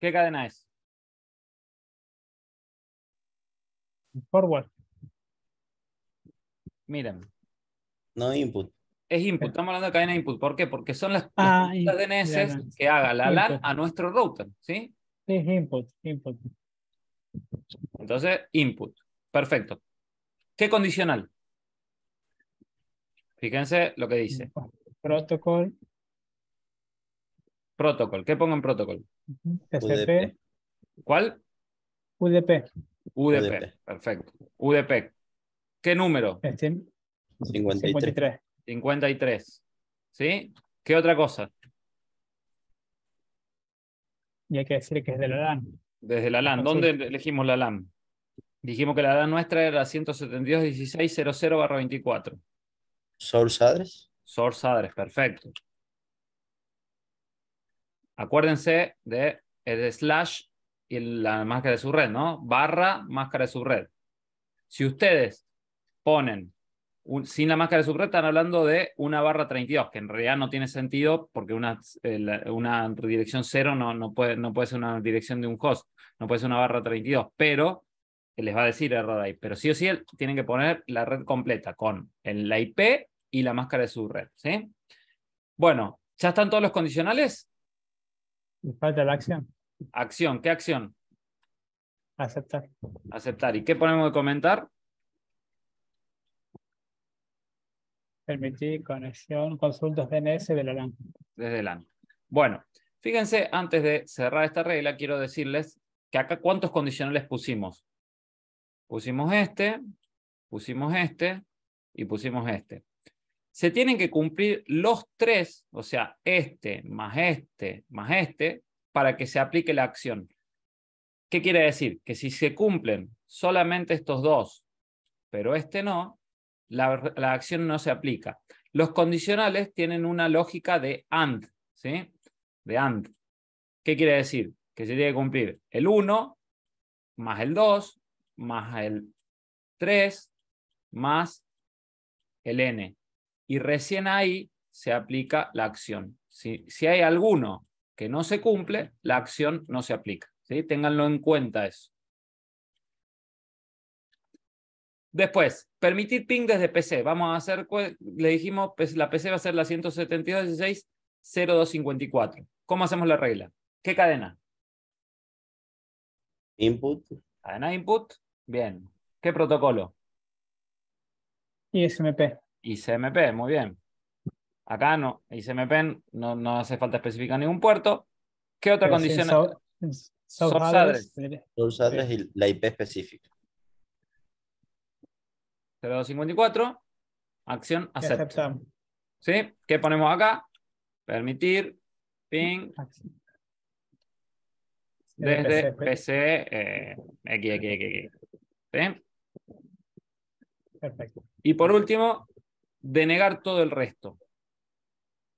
¿Qué cadena es? Forward. Miren. No input. Es input, estamos hablando de cadena input. ¿Por qué? Porque son las, ah, DNS que haga la LAN a nuestro router, ¿sí? Sí, input, Entonces, input. Perfecto. ¿Qué condicional? Fíjense lo que dice. Protocol. Protocol. ¿Qué pongo en protocol? TCP. ¿Cuál? UDP. UDP. Perfecto. UDP. ¿Qué número? 53. Este, 53. ¿Sí? ¿Qué otra cosa? Y hay que decir que es de la LAN. Desde la LAN. ¿Dónde elegimos la LAN? Dijimos que la LAN nuestra era 172.16.00-24. ¿Source address? Source address, perfecto. Acuérdense de el eh, slash y la máscara de su red ¿no? Barra máscara de su red Si ustedes ponen sin la máscara de subred, están hablando de una barra 32, que en realidad no tiene sentido porque eh, una, dirección cero no, no, puede, no puede ser una dirección de un host, no puede ser una barra 32, pero les va a decir el ahí, pero sí o sí tienen que poner la red completa con el, la IP y la máscara de su ¿sí? Bueno, ¿ya están todos los condicionales? falta la acción. Acción, ¿qué acción? Aceptar. Aceptar. ¿Y qué ponemos de comentar? Permitir conexión, consultas DNS de la LAN. Desde LAN. Bueno, fíjense, antes de cerrar esta regla, quiero decirles que acá cuántos condicionales pusimos. Pusimos este, pusimos este y pusimos este. Se tienen que cumplir los tres, o sea, este, más este, más este, para que se aplique la acción. ¿Qué quiere decir? Que si se cumplen solamente estos dos, pero este no, la, acción no se aplica. Los condicionales tienen una lógica de AND, De AND. ¿Qué quiere decir? Que se tiene que cumplir el 1 más el 2 más el 3 más el n. Y recién ahí se aplica la acción. Si, hay alguno que no se cumple, la acción no se aplica. ¿sí? Ténganlo en cuenta eso. Después, permitir ping desde PC. Vamos a hacer, le dijimos, la PC va a ser la 172.16.0254. ¿Cómo hacemos la regla? ¿Qué cadena? Input. Cadena input. Bien. ¿Qué protocolo? ISMP. ICMP, muy bien. Acá no, ICMP no, no hace falta especificar ningún puerto. ¿Qué otra condición? Address. Source y la IP específica. 0254, acción accept. ¿Sí? ¿Qué ponemos acá? Permitir, ping, desde PC, aquí, aquí, aquí. Perfecto. Y por último, denegar todo el resto.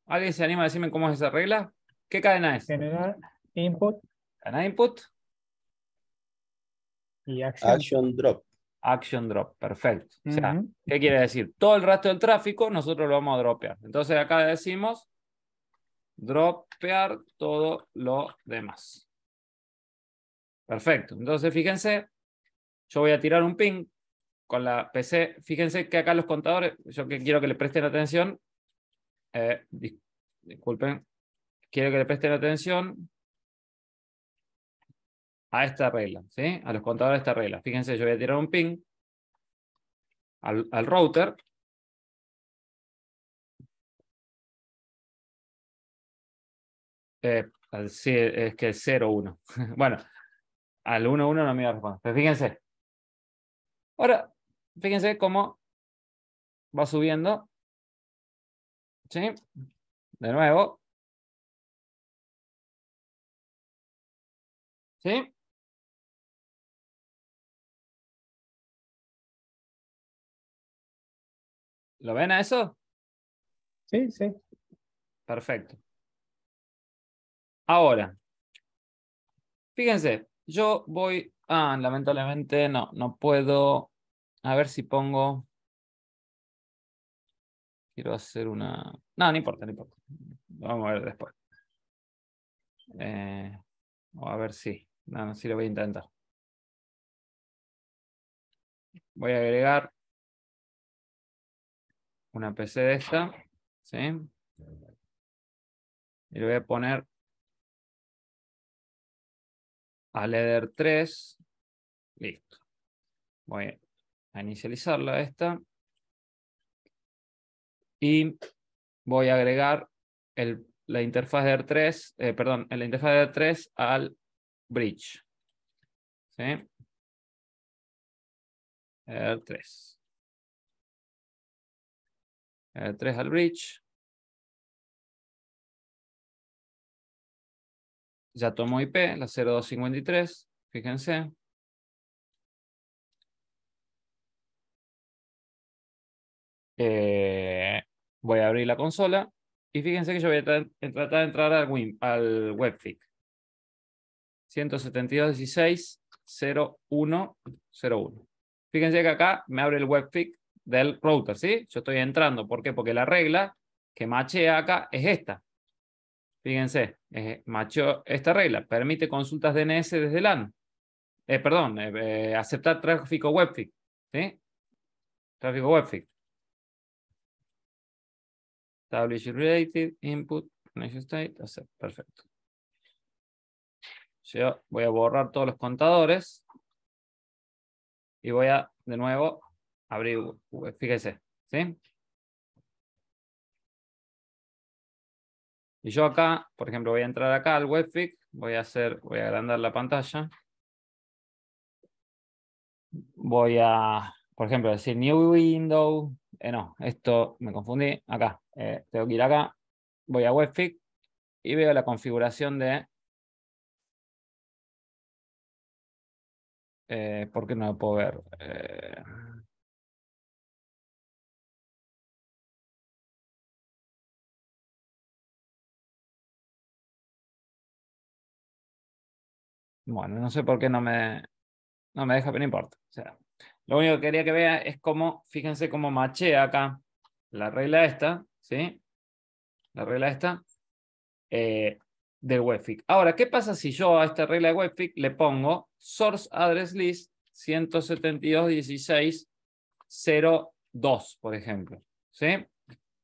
¿Alguien se anima a decirme cómo es esa regla? ¿Qué cadena es? Denegar, input. Cadena input. Y action, action drop. Action Drop, perfecto. O sea, ¿qué quiere decir? Todo el resto del tráfico nosotros lo vamos a dropear. Entonces acá decimos dropear todo lo demás. Perfecto. Entonces fíjense, yo voy a tirar un ping con la PC. Fíjense que acá los contadores, yo que quiero que le presten atención, eh, disculpen, quiero que le presten atención a esta regla, ¿sí? a los contadores de esta regla. Fíjense, yo voy a tirar un ping al, router. Eh, es que es 0, 1. bueno, al 1, 1 no me va a responder. Pero fíjense. Ahora, fíjense cómo va subiendo. ¿Sí? De nuevo. ¿Sí? ¿Lo ven a eso? Sí, sí. Perfecto. Ahora, fíjense, yo voy, ah, lamentablemente no, no puedo, a ver si pongo, quiero hacer una, no, no importa, no importa, vamos a ver después. Eh, o a ver si, no, no, si lo voy a intentar. Voy a agregar una PC de esta, ¿sí? Y le voy a poner a Leder 3, listo. Voy a inicializarla esta. Y voy a agregar la interfaz de R3, eh, perdón, la interfaz de 3 al bridge. sí R3. 3 eh, al bridge. Ya tomo IP, la 0253, fíjense. Eh, voy a abrir la consola y fíjense que yo voy a tratar de entrar al, Wim al webfic. 172.16.01.01. Fíjense que acá me abre el webfic del router, ¿sí? Yo estoy entrando, ¿por qué? Porque la regla que mache acá es esta. Fíjense, eh, macho esta regla, permite consultas DNS desde LAN. Eh, perdón, eh, eh, aceptar tráfico WebFIC, ¿sí? Tráfico WebFIC. Establish related input, next state, perfecto. Yo voy a borrar todos los contadores y voy a, de nuevo, web, fíjese, ¿sí? Y yo acá, por ejemplo, voy a entrar acá al Webfit voy a hacer, voy a agrandar la pantalla. Voy a, por ejemplo, decir new window. Eh, no, esto me confundí. Acá, eh, tengo que ir acá. Voy a Webfit y veo la configuración de Eh, ¿Por qué no lo puedo ver? Eh, Bueno, no sé por qué no me, no me deja, pero no importa. O sea, lo único que quería que vea es cómo, fíjense cómo maché acá la regla esta, ¿sí? La regla esta eh, del webfic. Ahora, ¿qué pasa si yo a esta regla de webfic le pongo source address list 172.16.02, por ejemplo? ¿Sí?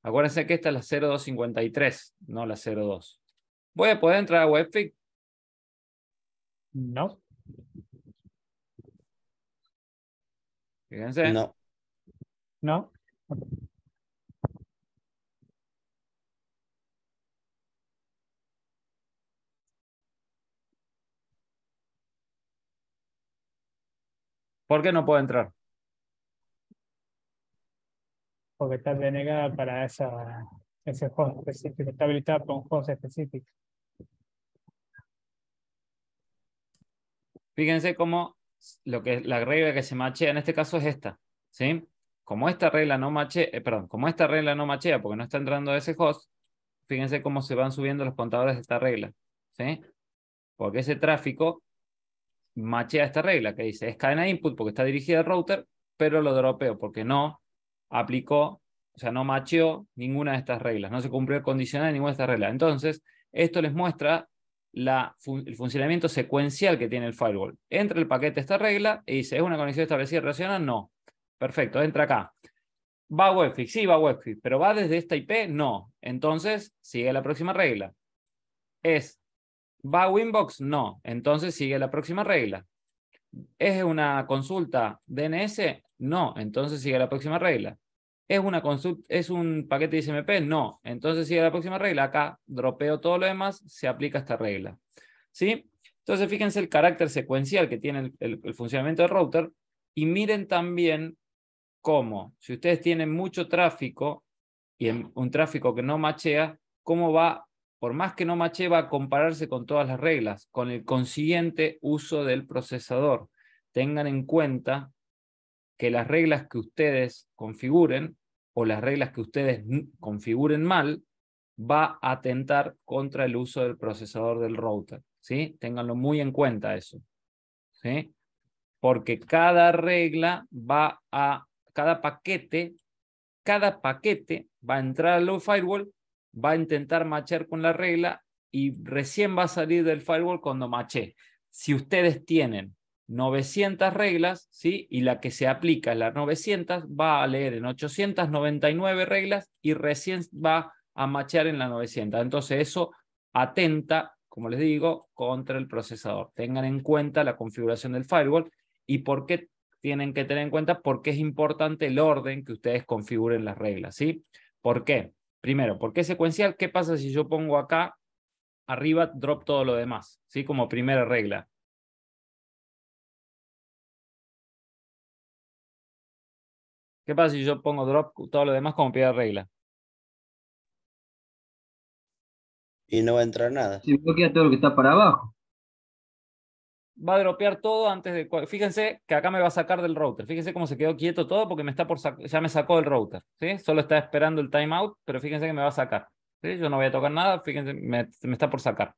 Acuérdense que esta es la 0253, no la 02. Voy a poder entrar a webfic no. Fíjense. No. No. ¿Por qué no puedo entrar? Porque está denegada para esa, ese juego específico, está habilitada para un juego específico. Fíjense cómo lo que, la regla que se machea en este caso es esta, ¿sí? Como esta regla no machea, eh, como esta regla no machea porque no está entrando ese host, fíjense cómo se van subiendo los contadores de esta regla, ¿sí? Porque ese tráfico machea esta regla que dice es cadena input porque está dirigida al router, pero lo dropeo porque no aplicó, o sea, no macheó ninguna de estas reglas, no se cumplió el condicional de ninguna de estas reglas. Entonces, esto les muestra el funcionamiento secuencial que tiene el firewall. Entra el paquete esta regla y dice, ¿es una conexión establecida relacionada No. Perfecto, entra acá. ¿Va a Webfix? Sí, va a Webfix, pero ¿va desde esta IP? No. Entonces, sigue la próxima regla. ¿Es va a Winbox? No. Entonces, sigue la próxima regla. ¿Es una consulta DNS? No. Entonces, sigue la próxima regla. ¿Es, una ¿Es un paquete de ICMP? No. Entonces sigue la próxima regla. Acá dropeo todo lo demás, se aplica esta regla. ¿Sí? Entonces fíjense el carácter secuencial que tiene el, funcionamiento del router y miren también cómo, si ustedes tienen mucho tráfico y un tráfico que no machea, cómo va, por más que no machee, va a compararse con todas las reglas, con el consiguiente uso del procesador. Tengan en cuenta que las reglas que ustedes configuren las reglas que ustedes configuren mal va a atentar contra el uso del procesador del router. ¿sí? Ténganlo muy en cuenta eso. ¿sí? Porque cada regla va a, cada paquete, cada paquete va a entrar al firewall, va a intentar machar con la regla y recién va a salir del firewall cuando maché. Si ustedes tienen 900 reglas, ¿sí? y la que se aplica en las 900 va a leer en 899 reglas y recién va a machear en la 900. Entonces eso atenta, como les digo, contra el procesador. Tengan en cuenta la configuración del firewall y por qué tienen que tener en cuenta, porque es importante el orden que ustedes configuren las reglas. ¿sí? ¿Por qué? Primero, ¿por qué secuencial? ¿Qué pasa si yo pongo acá arriba, drop todo lo demás? ¿sí? Como primera regla. ¿Qué pasa si yo pongo drop todo lo demás como piedra regla? Y no va a entrar nada. Si bloquea todo lo que está para abajo. Va a dropear todo antes de. Fíjense que acá me va a sacar del router. Fíjense cómo se quedó quieto todo porque me está por ya me sacó del router. ¿sí? Solo está esperando el timeout, pero fíjense que me va a sacar. ¿sí? Yo no voy a tocar nada, fíjense, me, me está por sacar.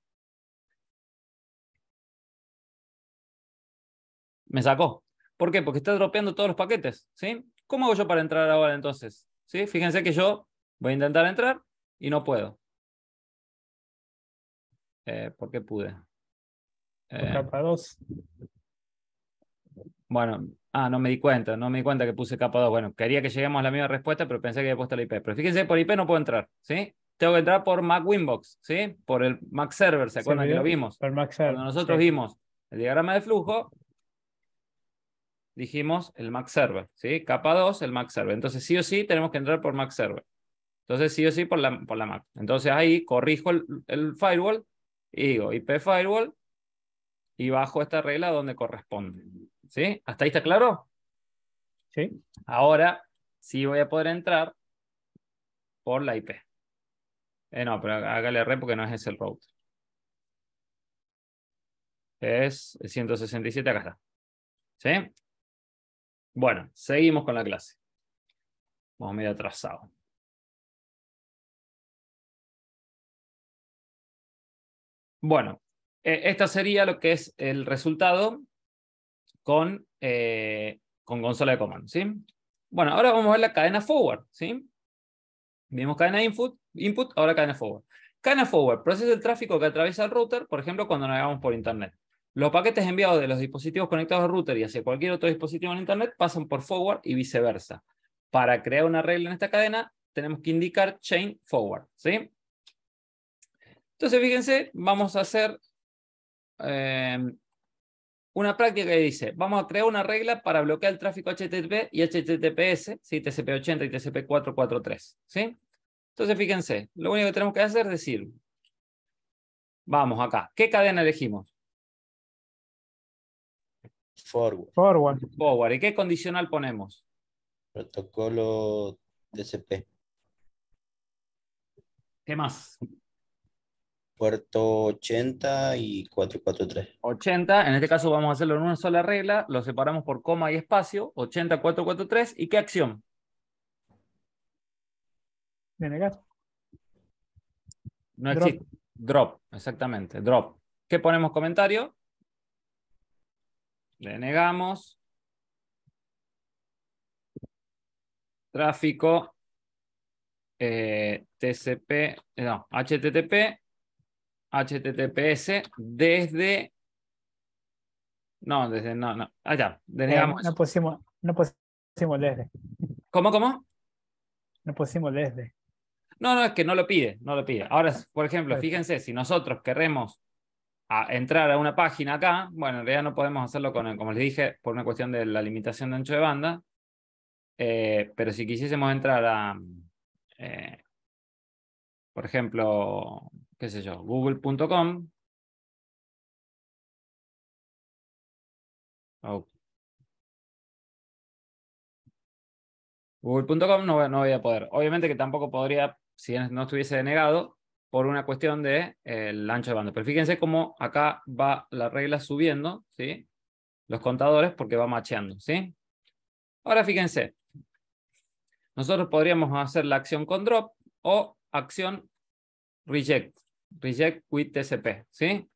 Me sacó. ¿Por qué? Porque está dropeando todos los paquetes. ¿sí? ¿Cómo hago yo para entrar ahora entonces? ¿Sí? Fíjense que yo voy a intentar entrar y no puedo. Eh, ¿Por qué pude? Eh, capa 2. Bueno, ah, no me di cuenta, no me di cuenta que puse capa 2. Bueno, quería que lleguemos a la misma respuesta, pero pensé que había puesto la IP. Pero fíjense, por IP no puedo entrar, ¿sí? Tengo que entrar por Mac Winbox, ¿sí? Por el Mac Server, ¿se acuerdan que lo vimos? Por Mac Server. Cuando nosotros vimos el diagrama de flujo, dijimos el Mac Server, ¿sí? Capa 2, el Mac Server. Entonces, sí o sí, tenemos que entrar por Mac Server. Entonces, sí o sí, por la, por la Mac. Entonces, ahí corrijo el, firewall y digo IP firewall y bajo esta regla donde corresponde. ¿Sí? ¿Hasta ahí está claro? Sí. Ahora sí voy a poder entrar por la IP. Eh, no, pero hágale R porque no es ese el router. Es el 167, acá está. ¿Sí? Bueno, seguimos con la clase. Vamos medio atrasado. Bueno, eh, esto sería lo que es el resultado con, eh, con consola de comando. Bueno, ahora vamos a ver la cadena forward. Vimos cadena input, input, ahora cadena forward. Cadena forward procesa el tráfico que atraviesa el router, por ejemplo, cuando navegamos por internet. Los paquetes enviados de los dispositivos conectados a router y hacia cualquier otro dispositivo en Internet pasan por forward y viceversa. Para crear una regla en esta cadena, tenemos que indicar chain forward. ¿sí? Entonces, fíjense, vamos a hacer em, una práctica que dice, vamos a crear una regla para bloquear el tráfico HTTP y HTTPS, tcp TCP80 y TCP443. ¿sí? Entonces, fíjense, lo único que tenemos que hacer es decir, vamos acá, ¿qué cadena elegimos? Forward. Forward. Forward. ¿Y qué condicional ponemos? Protocolo TCP. ¿Qué más? Puerto 80 y 443. 80, en este caso vamos a hacerlo en una sola regla, lo separamos por coma y espacio, 80, 443, ¿y qué acción? Denegar. No existe. Drop, exactamente, drop. ¿Qué ponemos comentario? Denegamos Tráfico. Eh, TCP. Eh, no, HTTP. HTTPS desde. No, desde. No, no. allá Denegamos. Eh, no, pusimos, no pusimos desde. ¿Cómo, cómo? No pusimos desde. No, no, es que no lo pide, no lo pide. Ahora, por ejemplo, fíjense, si nosotros queremos a entrar a una página acá, bueno, en realidad no podemos hacerlo con, como les dije, por una cuestión de la limitación de ancho de banda, eh, pero si quisiésemos entrar a, eh, por ejemplo, qué sé yo, google.com, oh. google.com no, no voy a poder. Obviamente que tampoco podría, si no estuviese denegado, por una cuestión de, eh, el ancho de banda. Pero fíjense cómo acá va la regla subiendo, ¿sí? Los contadores porque va macheando, ¿sí? Ahora fíjense, nosotros podríamos hacer la acción con drop o acción reject, reject with TCP, ¿sí?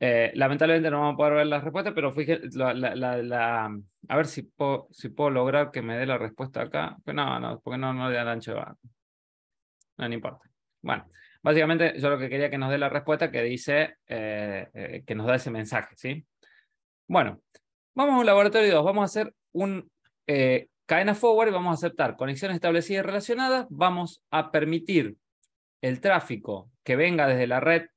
Eh, lamentablemente no vamos a poder ver la respuesta, pero fíjense, la, a ver si puedo, si puedo lograr que me dé la respuesta acá. Pues no, no, porque no, no le ancho de banda. No, no importa. Bueno, Básicamente, yo lo que quería que nos dé la respuesta que dice, eh, eh, que nos da ese mensaje, ¿sí? Bueno, vamos a un laboratorio 2, vamos a hacer un eh, cadena forward y vamos a aceptar conexiones establecidas y relacionadas, vamos a permitir el tráfico que venga desde la red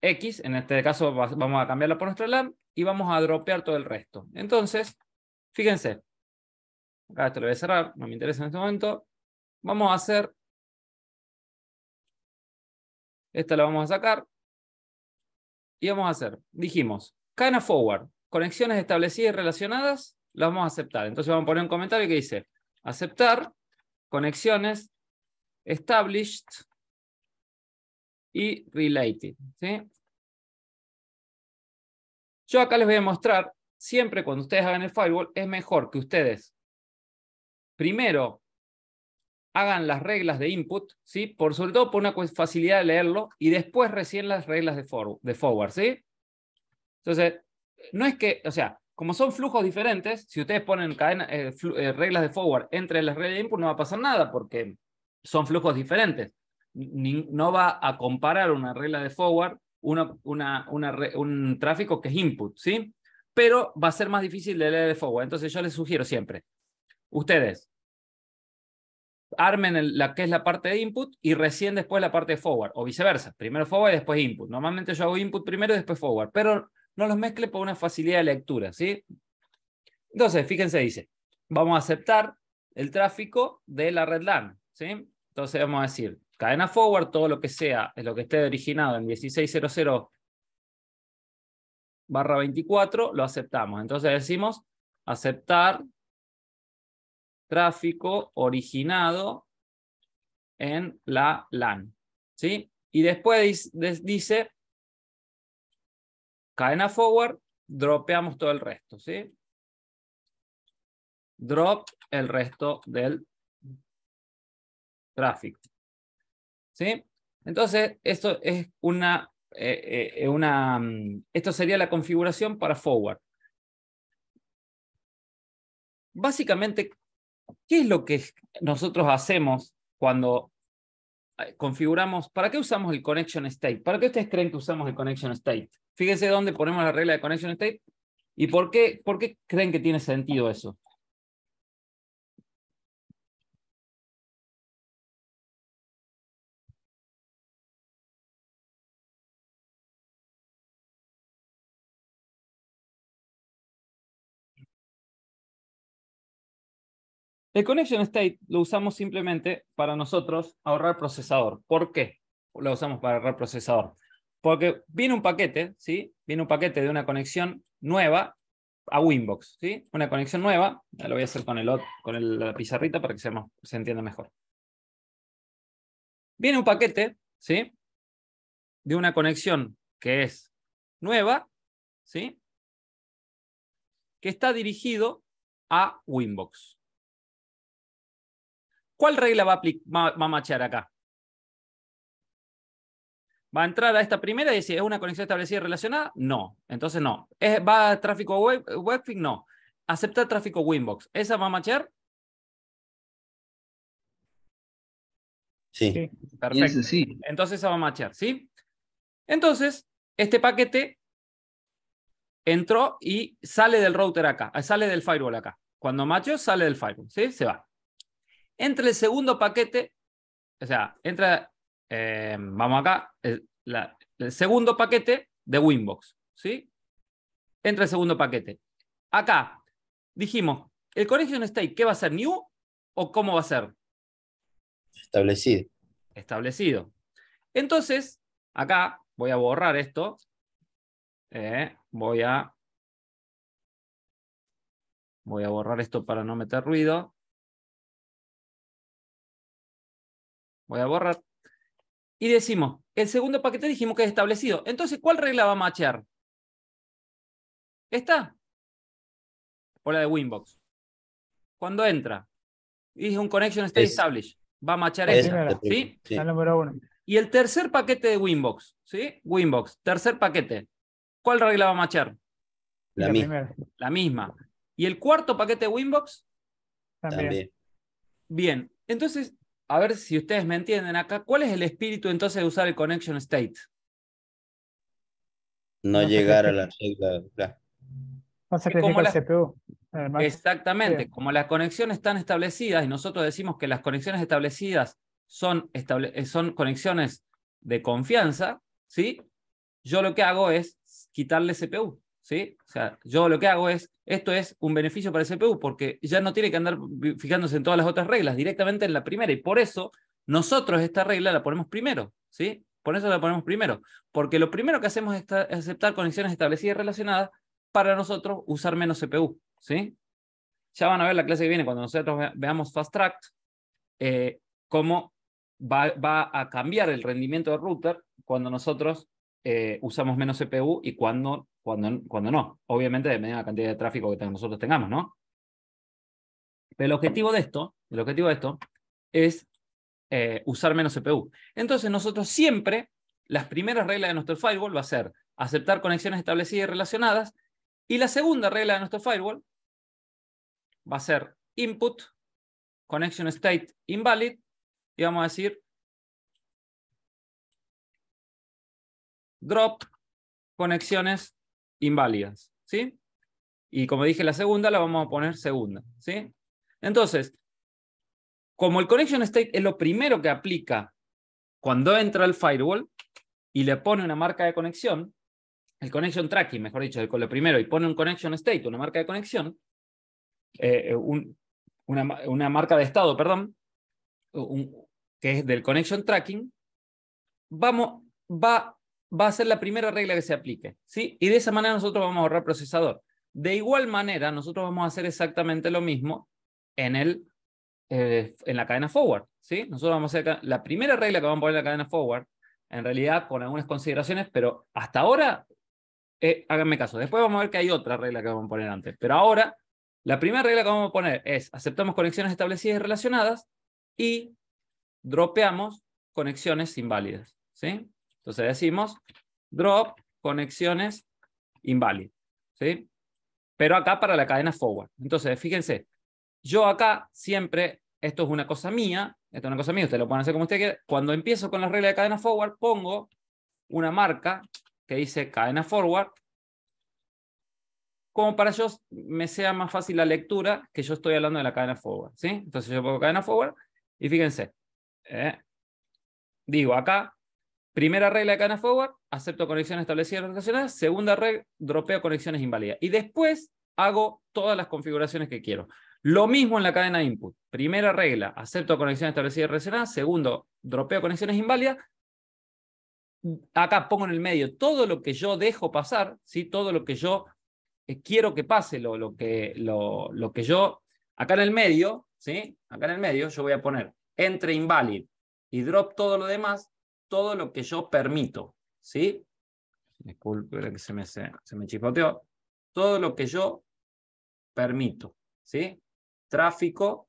X, en este caso vamos a cambiarla por nuestra LAN, y vamos a dropear todo el resto. Entonces, fíjense, acá esto lo voy a cerrar, no me interesa en este momento, vamos a hacer esta la vamos a sacar. Y vamos a hacer, dijimos, of forward, conexiones establecidas y relacionadas, las vamos a aceptar. Entonces vamos a poner un comentario que dice, aceptar conexiones established y related. Yo acá les voy a mostrar, siempre cuando ustedes hagan el firewall, es mejor que ustedes primero hagan las reglas de input, ¿sí? Por sobre todo por una facilidad de leerlo y después recién las reglas de, forward, ¿sí? Entonces, no es que, o sea, como son flujos diferentes, si ustedes ponen cadena, eh, eh, reglas de forward entre las reglas de input, no va a pasar nada porque son flujos diferentes. no va a comparar una regla de forward, una, un tráfico que es input, ¿sí? Pero va a ser más difícil de leer de forward. Entonces yo les sugiero siempre, ustedes armen la que es la parte de input y recién después la parte de forward, o viceversa, primero forward y después input. Normalmente yo hago input primero y después forward, pero no los mezcle por una facilidad de lectura, ¿sí? Entonces, fíjense, dice, vamos a aceptar el tráfico de la red LAN, ¿sí? Entonces vamos a decir, cadena forward, todo lo que sea, es lo que esté originado en 1600 barra 24, lo aceptamos. Entonces decimos aceptar tráfico originado en la LAN. ¿sí? Y después dice cadena forward, dropeamos todo el resto. ¿sí? Drop el resto del tráfico. ¿sí? Entonces, esto es una, eh, eh, una, mm, esto sería la configuración para forward. Básicamente, ¿Qué es lo que nosotros hacemos cuando eh, configuramos, ¿para qué usamos el connection state? ¿Para qué ustedes creen que usamos el connection state? Fíjense dónde ponemos la regla de connection state y por qué, por qué creen que tiene sentido eso. El connection state lo usamos simplemente para nosotros ahorrar procesador. ¿Por qué lo usamos para ahorrar procesador? Porque viene un paquete, ¿sí? Viene un paquete de una conexión nueva a Winbox, ¿sí? Una conexión nueva, ya lo voy a hacer con, el, con la pizarrita para que se, se entienda mejor. Viene un paquete, ¿sí? De una conexión que es nueva, ¿sí? Que está dirigido a Winbox. ¿Cuál regla va a, va a acá? ¿Va a entrar a esta primera y decir, ¿es una conexión establecida y relacionada? No. Entonces no. ¿Va a tráfico web, No. ¿Acepta tráfico Winbox? ¿Esa va a machear? Sí. Perfecto. Sí. Entonces esa va a machear, ¿sí? Entonces, este paquete entró y sale del router acá, sale del firewall acá. Cuando macho, sale del firewall, ¿sí? Se va. Entra el segundo paquete, o sea, entra, eh, vamos acá, el, segundo paquete de Winbox, ¿sí? Entra el segundo paquete. Acá, dijimos, el está state, ¿qué va a ser? ¿New o cómo va a ser? Establecido. Establecido. Entonces, acá voy a borrar esto. Eh, voy a... Voy a borrar esto para no meter ruido. voy a borrar. Y decimos, el segundo paquete dijimos que es establecido. Entonces, ¿cuál regla va a machear? ¿Esta? O la de Winbox. Cuando entra, dice un connection state established, va a machear esta. ¿Sí? La número uno. Y el tercer paquete de Winbox, ¿sí? Winbox, tercer paquete. ¿Cuál regla va a machear? La, misma. La misma. ¿Y el cuarto paquete de Winbox? También. Bien, entonces a ver si ustedes me entienden acá, ¿cuál es el espíritu entonces de usar el connection state? No, llegar a la regla. el CPU. Exactamente, como las conexiones están establecidas y nosotros decimos que las conexiones establecidas son, eh, son conexiones de confianza, ¿sí? Yo lo que hago es quitarle CPU. ¿sí? O sea, yo lo que hago es, esto es un beneficio para el CPU porque ya no tiene que andar fijándose en todas las otras reglas, directamente en la primera. Y por eso nosotros esta regla la ponemos primero, ¿sí? Por eso la ponemos primero, porque lo primero que hacemos es aceptar conexiones establecidas y relacionadas para nosotros usar menos CPU, ¿sí? Ya van a ver la clase que viene, cuando nosotros veamos Fast Track, eh, cómo va, a cambiar el rendimiento del router cuando nosotros eh, usamos menos CPU y cuando cuando, no. Obviamente, de la cantidad de tráfico que nosotros tengamos, ¿no? Pero el objetivo de esto, el objetivo de esto es eh, usar menos CPU. Entonces, nosotros siempre, las primeras reglas de nuestro firewall va a ser aceptar conexiones establecidas y relacionadas. Y la segunda regla de nuestro firewall va a ser input, connection state invalid, y vamos a decir drop conexiones inválidas, ¿sí? Y como dije, la segunda la vamos a poner segunda, ¿sí? Entonces, como el connection state es lo primero que aplica cuando entra el firewall y le pone una marca de conexión, el connection tracking, mejor dicho, lo primero, y pone un connection state, una marca de conexión, eh, eh, una, una, marca de estado, perdón, que es del connection tracking, vamos, va va a ser la primera regla que se aplique, ¿sí? Y de esa manera nosotros vamos a ahorrar procesador. De igual manera, nosotros vamos a hacer exactamente lo mismo en, el, eh, en la cadena forward, ¿sí? Nosotros vamos a hacer la primera regla que vamos a poner en la cadena forward, en realidad con algunas consideraciones, pero hasta ahora, eh, háganme caso, después vamos a ver que hay otra regla que vamos a poner antes, pero ahora, la primera regla que vamos a poner es aceptamos conexiones establecidas y relacionadas y dropeamos conexiones inválidas, ¿sí? Entonces decimos drop conexiones invalid. ¿sí? Pero acá para la cadena forward. Entonces, fíjense, yo acá siempre, esto es una cosa mía, esto es una cosa mía, ustedes lo pueden hacer como ustedes quieran. Cuando empiezo con la regla de cadena forward, pongo una marca que dice cadena forward, como para ellos me sea más fácil la lectura que yo estoy hablando de la cadena forward. ¿sí? Entonces yo pongo cadena forward y fíjense, eh, digo acá Primera regla de cadena Forward, acepto conexiones establecidas relacionadas. Segunda regla, dropeo conexiones inválidas. Y después hago todas las configuraciones que quiero. Lo mismo en la cadena input. Primera regla, acepto conexiones establecidas relacionadas. Segundo, dropeo conexiones inválidas. Acá pongo en el medio todo lo que yo dejo pasar, ¿sí? todo lo que yo eh, quiero que pase, lo, que, lo, que yo... Acá en el medio, ¿sí? acá en el medio yo voy a poner entre invalid y drop todo lo demás, todo lo que yo permito, ¿sí? Disculpe que se me, se, me Todo lo que yo permito, ¿sí? Tráfico,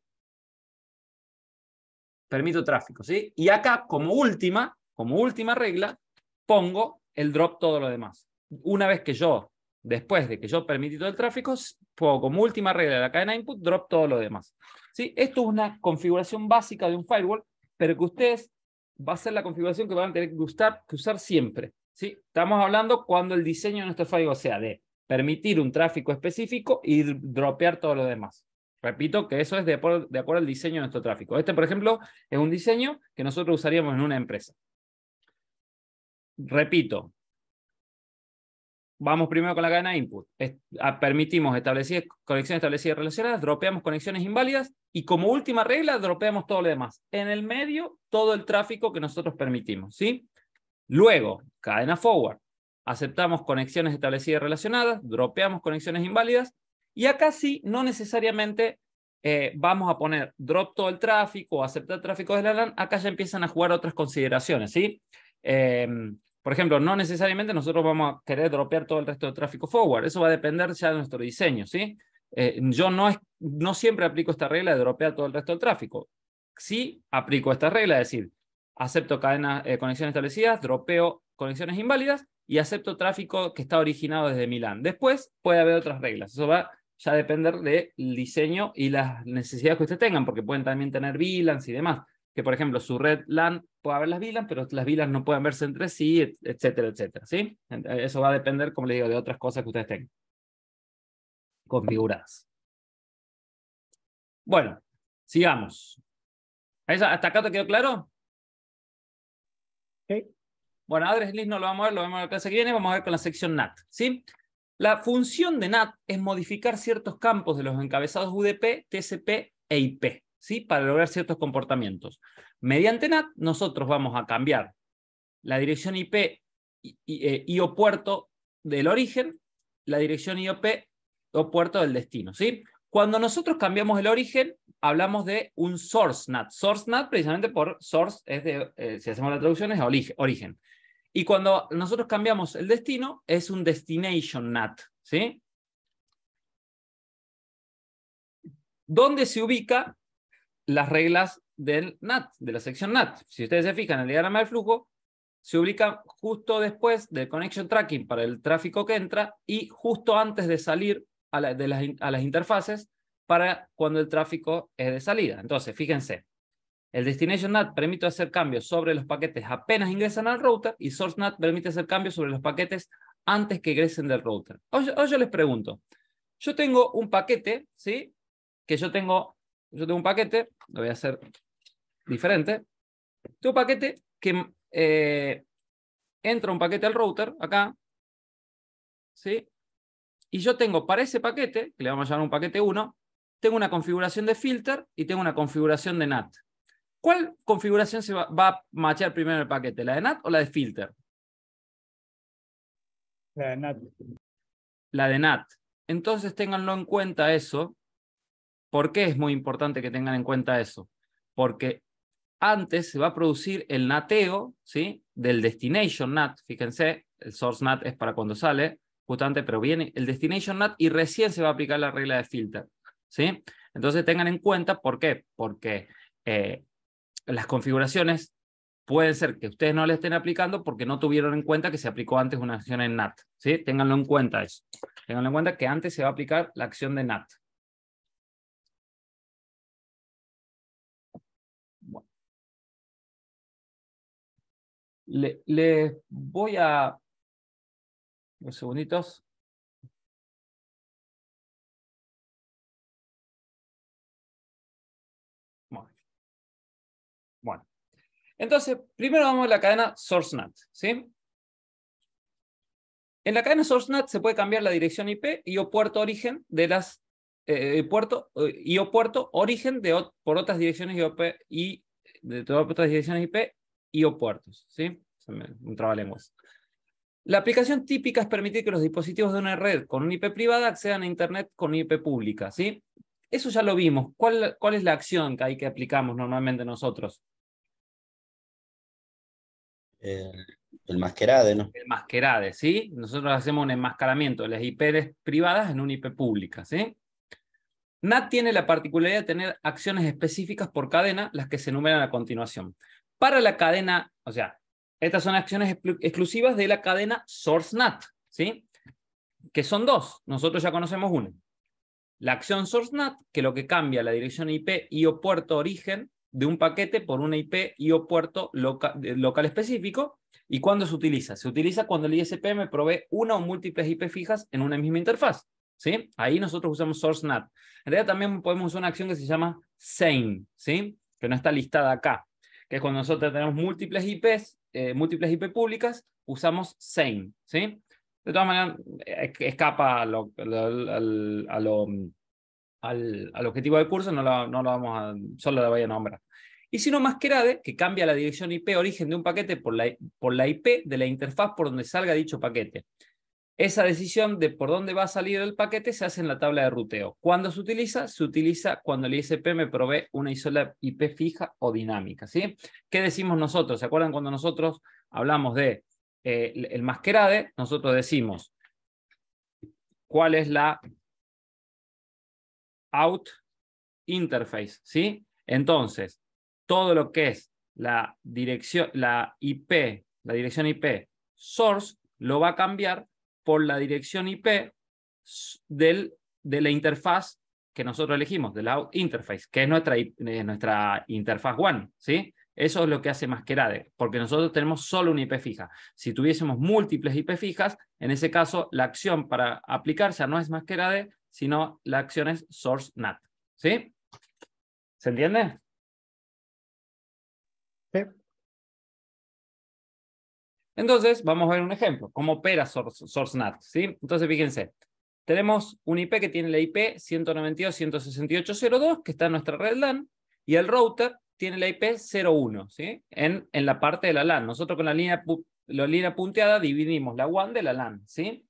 permito tráfico, ¿sí? Y acá, como última, como última regla, pongo el drop todo lo demás. Una vez que yo, después de que yo permití todo el tráfico, pongo como última regla de la cadena input, drop todo lo demás. ¿Sí? Esto es una configuración básica de un firewall, pero que ustedes va a ser la configuración que van a tener que usar, que usar siempre. ¿sí? Estamos hablando cuando el diseño de nuestro firewall sea de permitir un tráfico específico y dropear todo lo demás. Repito que eso es de, de acuerdo al diseño de nuestro tráfico. Este, por ejemplo, es un diseño que nosotros usaríamos en una empresa. Repito, vamos primero con la cadena input. permitimos conexiones establecidas y relacionadas, dropeamos conexiones inválidas y como última regla, dropeamos todo lo demás. En el medio, todo el tráfico que nosotros permitimos. ¿sí? Luego, cadena forward. Aceptamos conexiones establecidas y relacionadas, dropeamos conexiones inválidas y acá sí, no necesariamente eh, vamos a poner drop todo el tráfico o aceptar tráfico de la LAN. Acá ya empiezan a jugar otras consideraciones. ¿sí? Em, por ejemplo, no necesariamente nosotros vamos a querer dropear todo el resto de tráfico forward. Eso va a depender ya de nuestro diseño, ¿sí? Eh, yo no, no siempre aplico esta regla de dropear todo el resto del tráfico. Sí aplico esta regla, es decir, acepto cadenas, eh, conexiones establecidas, dropeo conexiones inválidas y acepto tráfico que está originado desde Milán. Después puede haber otras reglas. Eso va ya a depender del diseño y las necesidades que ustedes tengan, porque pueden también tener VLANs y demás que, por ejemplo, su red LAN puede ver las VLAN, pero las VLAN no pueden verse entre sí, etcétera, etcétera. ¿sí? Eh, eso va a depender, como le digo, de otras cosas que ustedes tengan configuradas. Bueno, sigamos. ¿Hasta acá te quedó claro? Bueno, Adres list no lo vamos a ver, lo vemos en la clase que viene, vamos a ver con la sección NAT. ¿sí? La función de NAT es modificar ciertos campos de los encabezados UDP, TCP e IP. ¿sí? para lograr ciertos comportamientos. Mediante NAT, nosotros vamos a cambiar la dirección IP y, eh, o puerto del origen, la dirección IOP o puerto del destino. ¿sí? Cuando nosotros cambiamos el origen, hablamos de un source NAT. Source NAT, precisamente por source, es de, eh, si hacemos la traducción, es origen. Y cuando nosotros cambiamos el destino, es un destination NAT. ¿sí? ¿Dónde se ubica las reglas del NAT, de la sección NAT. Si ustedes se fijan, el diagrama de flujo se ubica justo después del connection tracking para el tráfico que entra y justo antes de salir a, de las, a las interfaces para cuando el tráfico es de salida. Entonces, fíjense, el Destination NAT permite hacer cambios sobre los paquetes apenas ingresan al router y Source NAT permite hacer cambios sobre los paquetes antes que ingresen del router. Hoy, yo les pregunto, yo tengo un paquete, ¿sí? Que yo tengo yo tengo un paquete, lo voy a hacer diferente. Tengo un paquete que eh, entra un paquete al router acá, ¿sí? Y yo tengo para ese paquete, que le vamos a llamar un paquete 1, tengo una configuración de filter y tengo una configuración de NAT. ¿Cuál configuración se va, a machear primero el paquete? ¿La de NAT o la de filter? La de NAT. La de NAT. Entonces ténganlo en cuenta eso ¿Por qué es muy importante que tengan en cuenta eso? Porque antes se va a producir el nateo ¿sí? del destination NAT. Fíjense, el source NAT es para cuando sale, justamente, pero viene el destination NAT y recién se va a aplicar la regla de filter. ¿sí? Entonces tengan en cuenta, ¿por qué? Porque eh, las configuraciones pueden ser que ustedes no le estén aplicando porque no tuvieron en cuenta que se aplicó antes una acción en NAT. ¿sí? Ténganlo en cuenta eso. Ténganlo en cuenta que antes se va a aplicar la acción de NAT. Les le voy a... Unos segunditos. Bueno, entonces, primero vamos a la cadena SourceNet, ¿sí? En la cadena SourceNet se puede cambiar la dirección IP y o puerto origen de las eh, eh, puerto eh, y o puerto origen de, por otras direcciones IP y de todas otras direcciones IP y puertos, ¿sí? Un La aplicación típica es permitir que los dispositivos de una red con un IP privada accedan a Internet con IP pública, ¿sí? Eso ya lo vimos. ¿Cuál, es la acción que hay que aplicamos normalmente nosotros? el masquerade, ¿no? El masquerade, ¿sí? Nosotros hacemos un enmascaramiento de las IP privadas en una IP pública, ¿sí? NAT tiene la particularidad de tener acciones específicas por cadena, las que se enumeran a continuación para la cadena, o sea, estas son acciones exclusivas de la cadena SourceNAT, ¿sí? Que son dos, nosotros ya conocemos una. La acción SourceNAT, que lo que cambia la dirección IP y o puerto origen de un paquete por una IP y o puerto local, específico. ¿Y cuándo se utiliza? Se utiliza cuando el ISP me provee una o múltiples IP fijas en una misma interfaz. ¿sí? Ahí nosotros usamos SourceNAT. En realidad también podemos usar una acción que se llama SAME, ¿sí? que no está listada acá que cuando nosotros tenemos múltiples IPs, eh, múltiples IP públicas, usamos same, ¿sí? De todas maneras, escapa al, objetivo del curso, no lo, vamos a, solo la voy a nombrar. Y sino más que cambia la dirección IP origen de un paquete por la, por la IP de la interfaz por donde salga dicho paquete. Esa decisión de por dónde va a salir el paquete se hace en la tabla de ruteo. ¿Cuándo se utiliza? Se utiliza cuando el ISP me provee una isola IP fija o dinámica. ¿sí? ¿Qué decimos nosotros? ¿Se acuerdan cuando nosotros hablamos de eh, el masquerade? Nosotros decimos cuál es la out interface. ¿sí? Entonces, todo lo que es la dirección, la IP, la dirección IP source, lo va a cambiar por la dirección IP del, de la interfaz que nosotros elegimos, de la interface, que es nuestra, eh, nuestra interfaz one ¿sí? Eso es lo que hace Masquerade, porque nosotros tenemos solo una IP fija. Si tuviésemos múltiples IP fijas, en ese caso la acción para aplicarse no es Masquerade, sino la acción es source NAT, ¿sí? ¿Se entiende? Entonces, vamos a ver un ejemplo, cómo opera Source, SourceNet. ¿sí? Entonces, fíjense, tenemos un IP que tiene la IP 192.168.0.2, que está en nuestra red LAN, y el router tiene la IP 01, ¿sí? en, en la parte de la LAN. Nosotros con la línea, punteada dividimos la WAN de la LAN. ¿sí?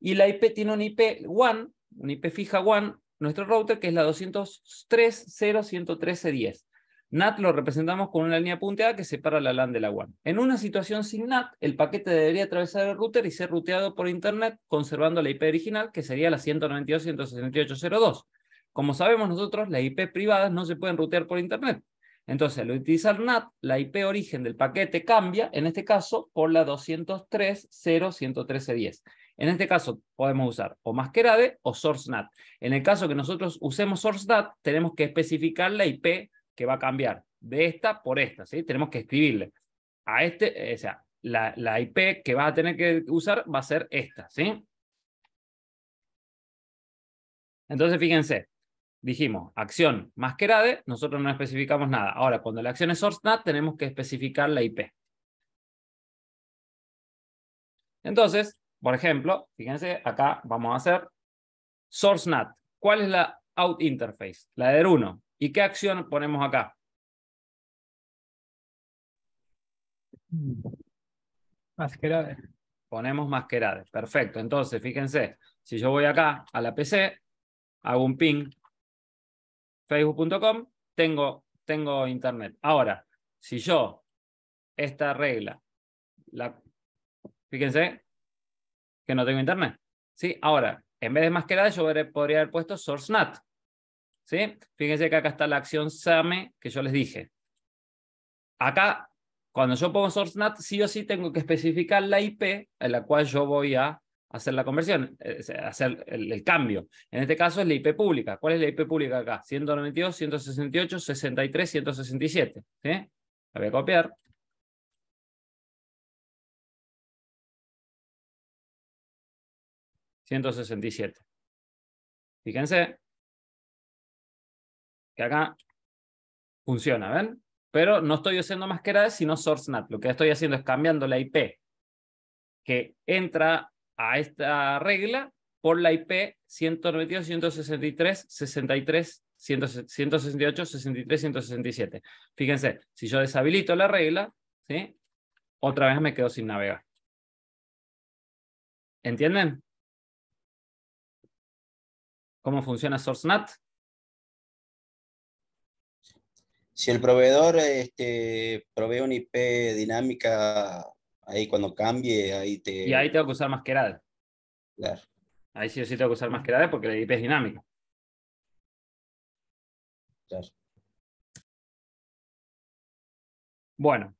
Y la IP tiene un IP WAN, un IP fija WAN, nuestro router, que es la 203.0.113.10. NAT lo representamos con una línea punteada que separa la LAN de la WAN. En una situación sin NAT, el paquete debería atravesar el router y ser ruteado por Internet conservando la IP original, que sería la 192.168.0.2. Como sabemos nosotros, las IP privadas no se pueden rutear por Internet. Entonces, al utilizar NAT, la IP origen del paquete cambia, en este caso, por la 203.0.113.10. En este caso, podemos usar o masquerade o SourceNAT. En el caso que nosotros usemos SourceNAT, tenemos que especificar la IP que va a cambiar de esta por esta, ¿sí? Tenemos que escribirle a este, eh, o sea, la, IP que vas a tener que usar va a ser esta, ¿sí? Entonces, fíjense, dijimos acción masquerade, nosotros no especificamos nada. Ahora, cuando la acción es source.nat, tenemos que especificar la IP. Entonces, por ejemplo, fíjense, acá vamos a hacer source.nat. ¿Cuál es la out interface? La de 1. ¿Y qué acción ponemos acá? Masquerade. Ponemos masquerade. Perfecto. Entonces, fíjense, si yo voy acá a la PC, hago un ping facebook.com, tengo, tengo internet. Ahora, si yo esta regla, la, fíjense que no tengo internet. ¿sí? Ahora, en vez de masquerade, yo podría haber puesto SourceNAT. Fíjense que acá está la acción SAME que yo les dije. Acá, cuando yo pongo SourceNAT, sí o sí tengo que especificar la IP en la cual yo voy a hacer la conversión, eh, hacer el, cambio. En este caso es la IP pública. ¿Cuál es la IP pública acá? 192, 168, 63, 167. La voy a copiar. ...167. Fíjense, que acá funciona, ¿ven? Pero no estoy usando nada sino SourceNet. Lo que estoy haciendo es cambiando la IP que entra a esta regla por la IP 192, 163, 63, 168, 63, 167. Fíjense, si yo deshabilito la regla, ¿sí? otra vez me quedo sin navegar. ¿Entienden? ¿Cómo funciona SourceNet? si el proveedor este, provee una IP dinámica, ahí cuando cambie, ahí te... Y ahí tengo que usar más que nada. Claro. Ahí sí sí tengo que usar más que nada porque la IP es dinámica. Claro. Bueno,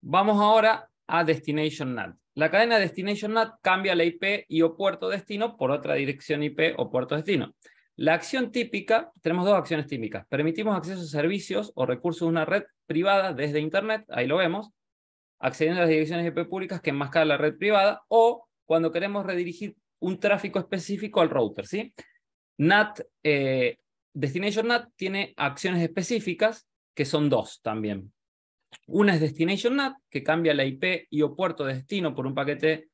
vamos ahora a Destination NAT. La cadena Destination NAT cambia la IP y o puerto destino por otra dirección IP o puerto destino. La acción típica, tenemos dos acciones típicas. Permitimos acceso a servicios o recursos de una red privada desde Internet, ahí lo vemos, accediendo a las direcciones IP públicas que enmascaran la red privada, o cuando queremos redirigir un tráfico específico al router. ¿sí? NAT, eh, Destination NAT tiene acciones específicas, que son dos también. Una es Destination NAT, que cambia la IP y o puerto destino por un paquete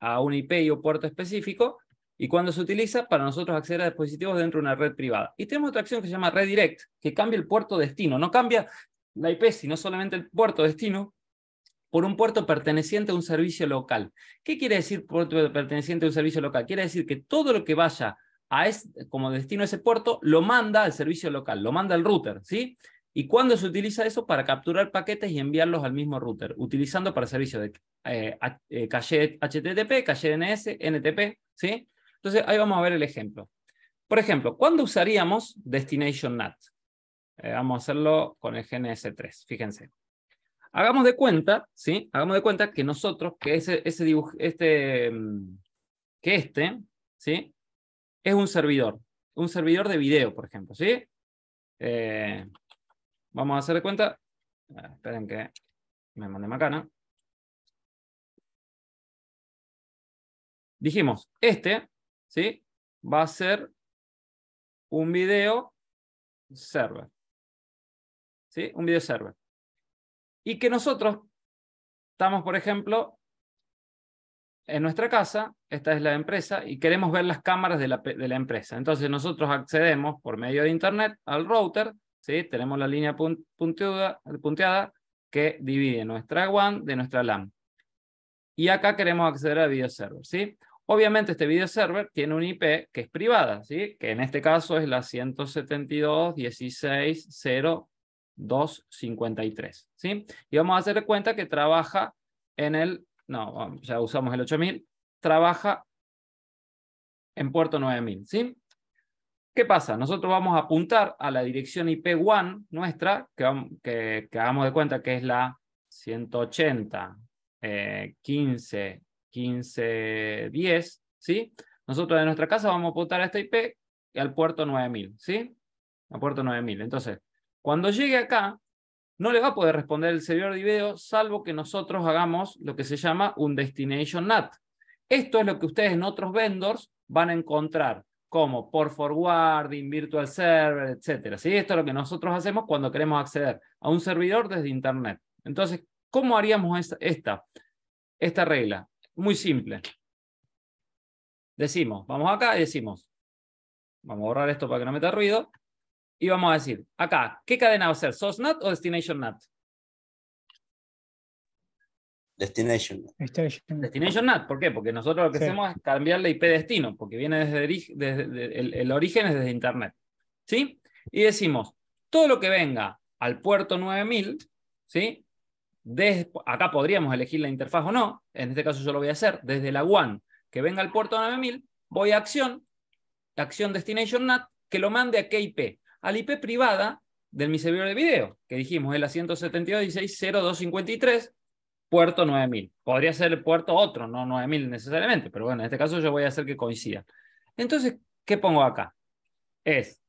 a un IP y o puerto específico, y cuando se utiliza para nosotros acceder a dispositivos dentro de una red privada. Y tenemos otra acción que se llama redirect, que cambia el puerto destino, no cambia la IP, sino solamente el puerto destino por un puerto perteneciente a un servicio local. ¿Qué quiere decir puerto perteneciente a un servicio local? Quiere decir que todo lo que vaya a como destino a ese puerto lo manda al servicio local, lo manda el router, ¿sí? ¿Y cuando se utiliza eso? Para capturar paquetes y enviarlos al mismo router, utilizando para servicios de eh, eh caché HTTP, caché DNS, NTP, ¿sí? Entonces, ahí vamos a ver el ejemplo. Por ejemplo, ¿cuándo usaríamos Destination NAT? Eh, vamos a hacerlo con el GNS3, fíjense. Hagamos de cuenta, ¿sí? Hagamos de cuenta que nosotros, que ese, este, mm, que este, ¿sí? Es un servidor, un servidor de video, por ejemplo, ¿sí? Eh, vamos a hacer de cuenta, esperen que me mande macana. Dijimos, este ¿sí? Va a ser un video server. ¿Sí? Un video server. Y que nosotros estamos, por ejemplo, en nuestra casa, esta es la empresa, y queremos ver las cámaras de la, de la empresa. Entonces nosotros accedemos por medio de Internet al router, ¿sí? tenemos la línea punteada, punteada que divide nuestra WAN de nuestra LAN. Y acá queremos acceder al video server. ¿sí? Obviamente este video server tiene un IP que es privada, ¿sí? que en este caso es la 172.16.0.253. ¿sí? Y vamos a hacer de cuenta que trabaja en el, no, ya usamos el 8000, trabaja en puerto 9000. ¿sí? ¿Qué pasa? Nosotros vamos a apuntar a la dirección IP1 nuestra, que, que, hagamos de cuenta que es la 180, 15, 15, 10, ¿sí? Nosotros de nuestra casa vamos a apuntar a esta IP al puerto 9000, ¿sí? Al puerto 9000. Entonces, cuando llegue acá, no le va a poder responder el servidor de video, salvo que nosotros hagamos lo que se llama un destination NAT. Esto es lo que ustedes en otros vendors van a encontrar, como por forwarding, virtual server, etc. ¿Sí? Esto es lo que nosotros hacemos cuando queremos acceder a un servidor desde Internet. Entonces, ¿cómo haríamos esta, esta regla? Muy simple. Decimos, vamos acá y decimos, vamos a borrar esto para que no meta ruido, y vamos a decir, acá, ¿qué cadena va a ser? ¿SOS NAT o Destination NAT? Destination. Destination. Destination NAT, ¿por qué? Porque nosotros lo que hacemos es cambiar la IP destino, porque viene desde, el, origen es desde Internet. ¿Sí? Y decimos, todo lo que venga al puerto 9000, ¿sí? acá podríamos elegir la interfaz o no, en este caso yo lo voy a hacer, desde la WAN que venga al puerto 9000, voy a acción, acción destination NAT, que lo mande a qué IP, a IP privada del mi servidor de video, que dijimos es la 172.16.0253, puerto 9000. Podría ser el puerto otro, no 9000 necesariamente, pero bueno, en este caso yo voy a hacer que coincida. Entonces, ¿qué pongo acá? Es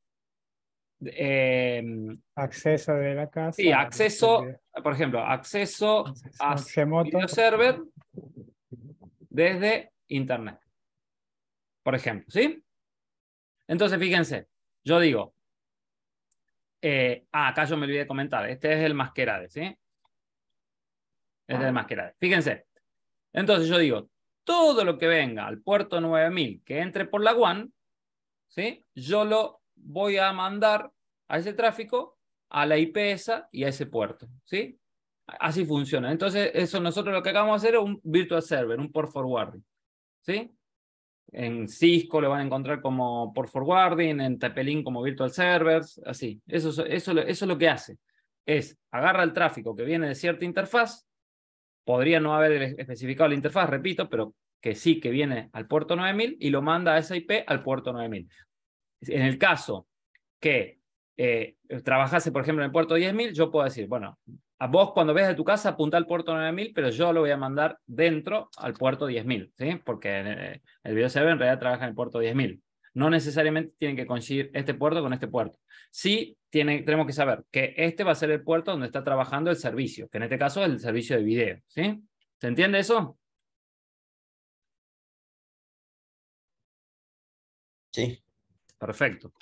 Em, acceso de la casa. Sí, acceso, por ejemplo, acceso, a video server desde Internet. Por ejemplo, ¿sí? Entonces, fíjense, yo digo, eh, ah, acá yo me olvidé de comentar, este es el masquerade, ¿sí? Este es el ah. masquerade. Fíjense, entonces yo digo, todo lo que venga al puerto 9000 que entre por la WAN, ¿sí? Yo lo voy a mandar a ese tráfico a la IP esa y a ese puerto, ¿sí? Así funciona. Entonces, eso nosotros lo que acabamos de hacer es un virtual server, un port forwarding, ¿sí? En Cisco lo van a encontrar como port forwarding, en Tapelin como virtual servers, así. Eso, eso, eso, eso es lo que hace. Es agarra el tráfico que viene de cierta interfaz, podría no haber especificado la interfaz, repito, pero que sí que viene al puerto 9000 y lo manda a esa IP al puerto 9000 en el caso que eh, trabajase, por ejemplo, en el puerto 10.000, yo puedo decir, bueno, a vos cuando ves de tu casa apunta al puerto 9.000, pero yo lo voy a mandar dentro al puerto 10.000, ¿sí? Porque eh, el, video server en realidad trabaja en el puerto 10.000. No necesariamente tienen que coincidir este puerto con este puerto. Sí, tenemos que saber que este va a ser el puerto donde está trabajando el servicio, que en este caso es el servicio de video, ¿sí? ¿Se entiende eso? Sí. Perfecto.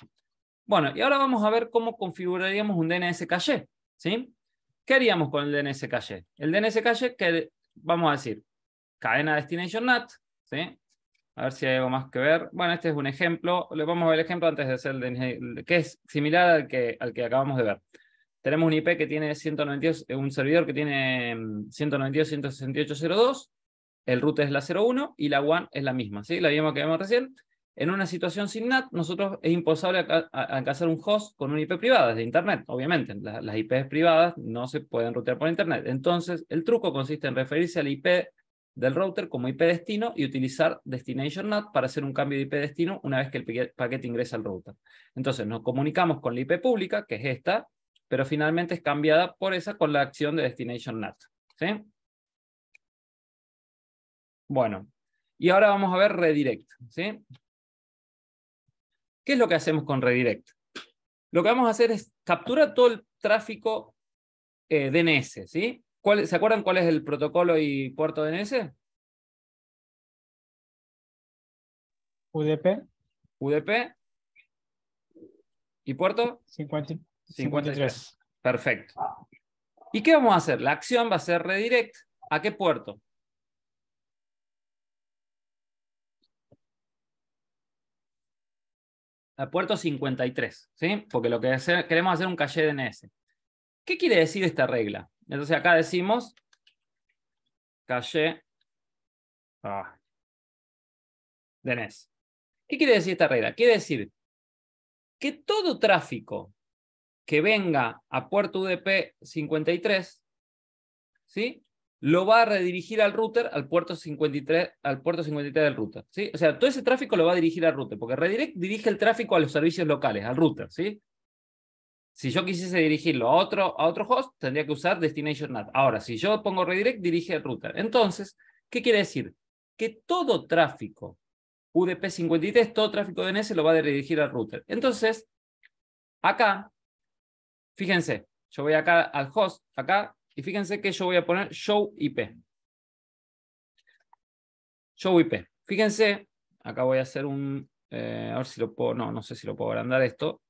Bueno, y ahora vamos a ver cómo configuraríamos un DNS cache ¿sí? ¿Qué haríamos con el DNS cache El DNS cache que vamos a decir, cadena destination NAT. ¿sí? A ver si hay algo más que ver. Bueno, este es un ejemplo. Le vamos a ver el ejemplo antes de hacer el DNS, que es similar al que, al que acabamos de ver. Tenemos un IP que tiene 192, eh, un servidor que tiene 192.168.02, mm, el root es la 01 y la WAN es la misma, ¿sí? La misma que vemos recién. En una situación sin NAT, nosotros es imposible alcanzar un host con una IP privada desde Internet, obviamente. las IPs privadas no se pueden rutear por Internet. Entonces, el truco consiste en referirse a la IP del router como IP destino y utilizar Destination NAT para hacer un cambio de IP destino una vez que el paquete ingresa al router. Entonces, nos comunicamos con la IP pública, que es esta, pero finalmente es cambiada por esa con la acción de Destination NAT. ¿sí? Bueno, y ahora vamos a ver redirect. ¿sí? ¿Qué es lo que hacemos con redirect? Lo que vamos a hacer es capturar todo el tráfico eh, DNS, ¿sí? ¿Se acuerdan cuál es el protocolo y puerto DNS? UDP. UDP. ¿Y puerto? 53. Perfecto. ¿Y qué vamos a hacer? La acción va a ser redirect. ¿A qué puerto? a puerto 53, ¿sí? Porque lo que queremos hacer un calle DNS. ¿Qué quiere decir esta regla? Entonces acá decimos calle ah, DNS. ¿Qué quiere decir esta regla? Quiere decir que todo tráfico que venga a puerto UDP 53, ¿sí? lo va a redirigir al router, al puerto 53, al puerto 53 del router. ¿sí? O sea, todo ese tráfico lo va a dirigir al router, porque Redirect dirige el tráfico a los servicios locales, al router. ¿sí? Si yo quisiese dirigirlo a otro, a otro host, tendría que usar Destination NAT. Ahora, si yo pongo Redirect, dirige al router. Entonces, ¿qué quiere decir? Que todo tráfico UDP53, todo tráfico DNS lo va a redirigir al router. Entonces, acá, fíjense, yo voy acá al host, acá, y fíjense que yo voy a poner show IP. Show IP. Fíjense, acá voy a hacer un, eh, a ver si lo puedo, no, no sé si lo puedo agrandar esto,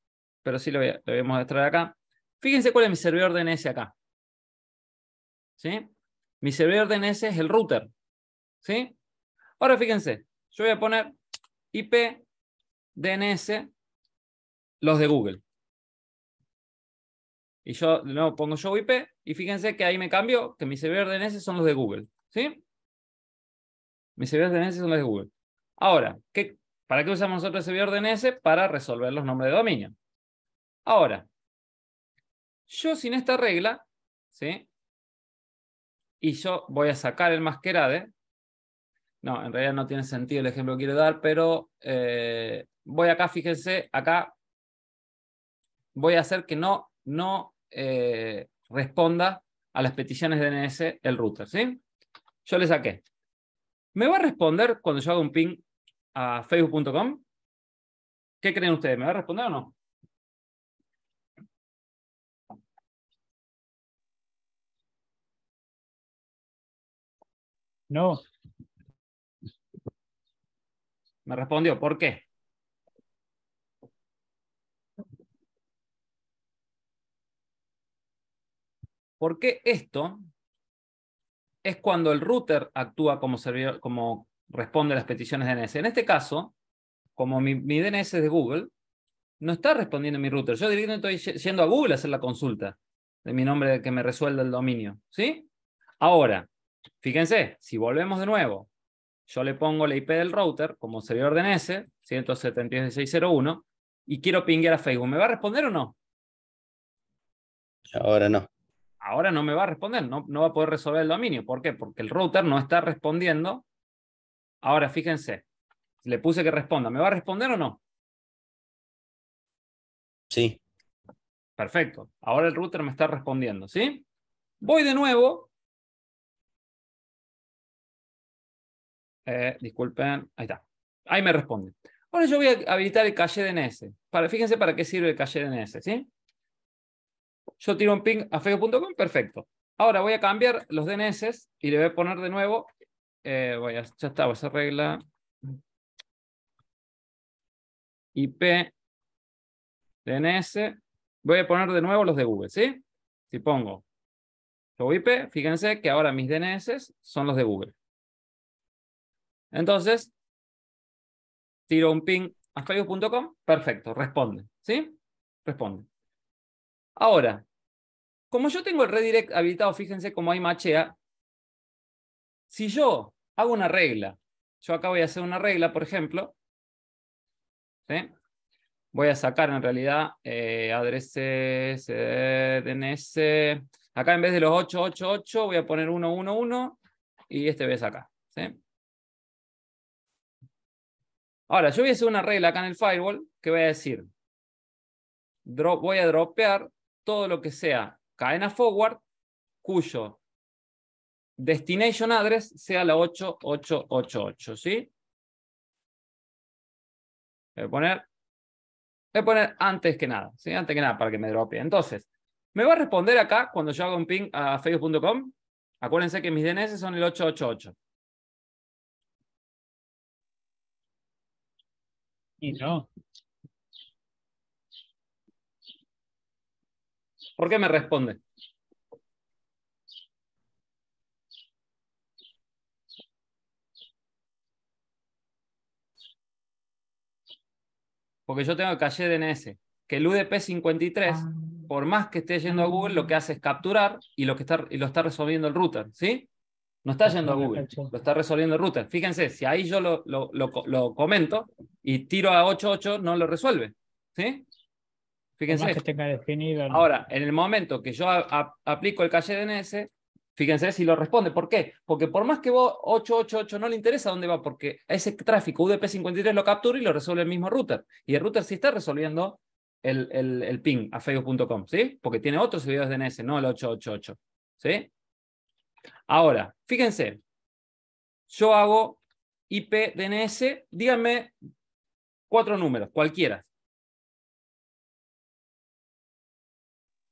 pero sí lo voy, lo voy a mostrar acá. Fíjense cuál es mi servidor DNS acá. ¿Sí? Mi servidor DNS es el router. ¿Sí? Ahora fíjense, yo voy a poner IP, DNS, los de Google. Y yo de nuevo pongo show IP y fíjense que ahí me cambio, que mis servidores DNS son los de Google. ¿Sí? Mis DNS son los de Google. Ahora, ¿qué, ¿para qué usamos nosotros servidor DNS? Para resolver los nombres de dominio. Ahora, yo sin esta regla, ¿sí? Y yo voy a sacar el masquerade. No, en realidad no tiene sentido el ejemplo que quiero dar, pero eh, voy acá, fíjense, acá voy a hacer que no, no, eh, responda a las peticiones de DNS el router. ¿sí? Yo le saqué. ¿Me va a responder cuando yo haga un ping a facebook.com? ¿Qué creen ustedes? ¿Me va a responder o no? No. Me respondió, ¿por qué? Porque esto es cuando el router actúa como, servidor, como responde a las peticiones de DNS. En este caso, como mi, DNS es de Google, no está respondiendo mi router. Yo directamente estoy yendo a Google a hacer la consulta de mi nombre que me resuelva el dominio. ¿Sí? Ahora, fíjense, si volvemos de nuevo, yo le pongo la IP del router como servidor DNS, 176.01, y quiero pinguear a Facebook. ¿Me va a responder o no? Ahora no ahora no me va a responder, no, no va a poder resolver el dominio. ¿Por qué? Porque el router no está respondiendo. Ahora, fíjense, le puse que responda. ¿Me va a responder o no? Sí. Perfecto. Ahora el router me está respondiendo, ¿sí? Voy de nuevo. Eh, disculpen, ahí está. Ahí me responde. Ahora yo voy a habilitar el caché DNS. Para, fíjense para qué sirve el caché DNS, ¿sí? Yo tiro un ping a feo.com, perfecto. Ahora voy a cambiar los DNS y le voy a poner de nuevo, eh, voy a, ya está, esa regla IP DNS. Voy a poner de nuevo los de Google, ¿sí? Si pongo IP, fíjense que ahora mis DNS son los de Google. Entonces, tiro un ping a facebook.com, perfecto, responde, ¿sí? Responde. Ahora, como yo tengo el redirect habilitado, fíjense cómo hay machea. Si yo hago una regla, yo acá voy a hacer una regla, por ejemplo, voy a sacar en realidad eh, adreses DNS. Acá en vez de los 888 voy a poner 111 y este ves acá. ¿sí? Ahora, yo voy a hacer una regla acá en el firewall que voy a decir, voy a dropear todo lo que sea cadena forward cuyo destination address sea la 8888, ¿sí? Voy a poner, voy poner antes que nada, ¿sí? Antes que nada para que me dropee. Entonces, me va a responder acá cuando yo hago un ping a facebook.com. Acuérdense que mis DNS son el 888. Y no. ¿Por qué me responde? Porque yo tengo el caché DNS, que el UDP53, ah. por más que esté yendo a ah. Google, lo que hace es capturar y lo, que está, lo está resolviendo el router, ¿sí? No está ah, yendo a Google, lo está resolviendo el router. Fíjense, si ahí yo lo, lo, lo, lo comento y tiro a 8.8, no lo resuelve, ¿sí? Fíjense. Ahora, en el momento que yo aplico el calle DNS, fíjense si lo responde. ¿Por qué? Porque por más que vos 888 no le interesa dónde va, porque ese tráfico UDP53 lo captura y lo resuelve el mismo router. Y el router sí está resolviendo el, el, el ping a facebook.com, ¿sí? Porque tiene otros servidores DNS, no el 888, ¿sí? Ahora, fíjense, yo hago IP DNS, díganme cuatro números, cualquiera.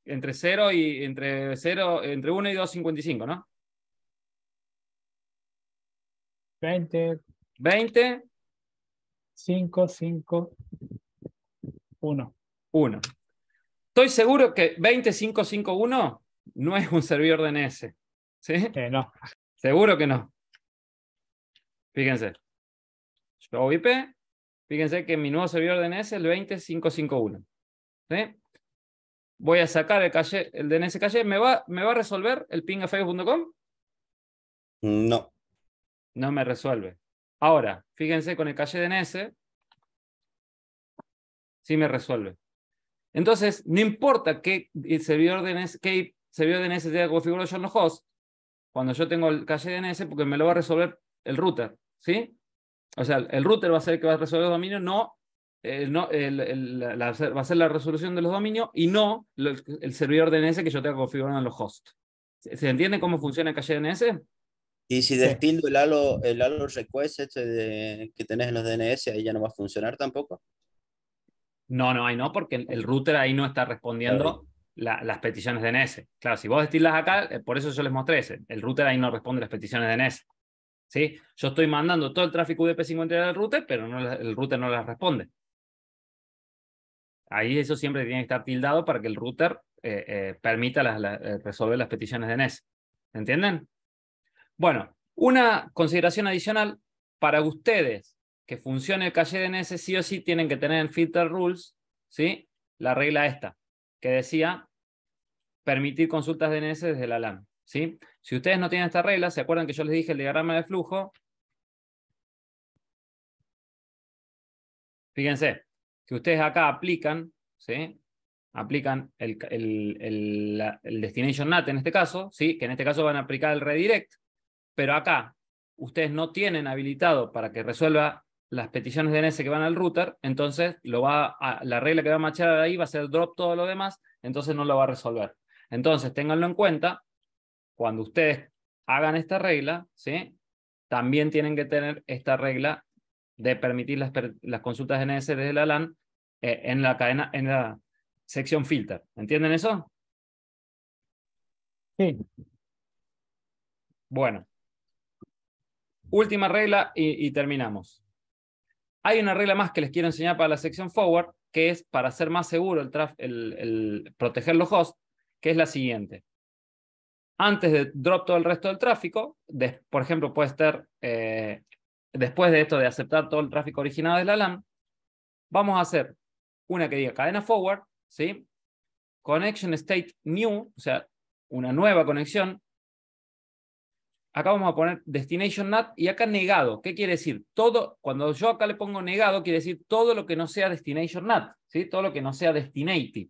entre 0 y entre 0, entre 1 y 2.55, ¿no? 20. 20. 5, 5, 1. 1. Estoy seguro que 20551 no es un servidor DNS. ¿Sí? Eh, no. Seguro que no. Fíjense. Yo IP, fíjense que mi nuevo servidor DNS es el 20551. ¿Sí? voy a sacar el, DNS calle, ¿me va, ¿me va a resolver el ping a facebook.com? No. No me resuelve. Ahora, fíjense con el calle DNS, sí me resuelve. Entonces, no importa qué servidor DNS, qué servidor DNS tenga configurado yo en los hosts, cuando yo tengo el calle DNS, porque me lo va a resolver el router, ¿sí? O sea, el router va a ser el que va a resolver el dominio, no eh, no, el, va a ser la resolución de los dominios y no el, servidor DNS que yo tenga configurado en los hosts. ¿Se, entiende cómo funciona cache DNS? Y si despindo el alo el request este que tenés en los DNS, ahí ya no va a funcionar tampoco. No, no, ahí no, porque el, router ahí no está respondiendo las peticiones de DNS. Claro, si vos destilas acá, eh, por eso yo les mostré ese. El router ahí no responde las peticiones de DNS. ¿sí? Yo estoy mandando todo el tráfico UDP-53 al router, pero no, el router no las responde. Ahí eso siempre tiene que estar tildado para que el router eh, eh, permita eh, resolver las peticiones de NES. ¿Entienden? Bueno, una consideración adicional para ustedes que funcione el caché de NS sí o sí tienen que tener en filter rules, ¿sí? La regla esta que decía permitir consultas de NS desde la LAN, ¿sí? Si ustedes no tienen esta regla, se acuerdan que yo les dije el diagrama de flujo. Fíjense, que ustedes acá aplican, ¿sí? aplican el, el, destination NAT en este caso, ¿sí? que en este caso van a aplicar el redirect, pero acá ustedes no tienen habilitado para que resuelva las peticiones DNS que van al router, entonces lo va la regla que va a marchar ahí va a ser drop todo lo demás, entonces no lo va a resolver. Entonces, ténganlo en cuenta, cuando ustedes hagan esta regla, ¿sí? también tienen que tener esta regla de permitir las, consultas de NS desde la LAN eh, en la cadena, en la sección filter. ¿Entienden eso? Sí. Bueno. Última regla y, terminamos. Hay una regla más que les quiero enseñar para la sección forward, que es para hacer más seguro el, el, proteger los hosts, que es la siguiente. Antes de drop todo el resto del tráfico, de, por ejemplo, puede estar eh, después de esto de aceptar todo el tráfico originado de la LAN, vamos a hacer una que diga cadena forward, ¿sí? Connection state new, o sea, una nueva conexión. Acá vamos a poner destination NAT y acá negado. ¿Qué quiere decir? Todo, cuando yo acá le pongo negado, quiere decir todo lo que no sea destination NAT, ¿sí? Todo lo que no sea destinated.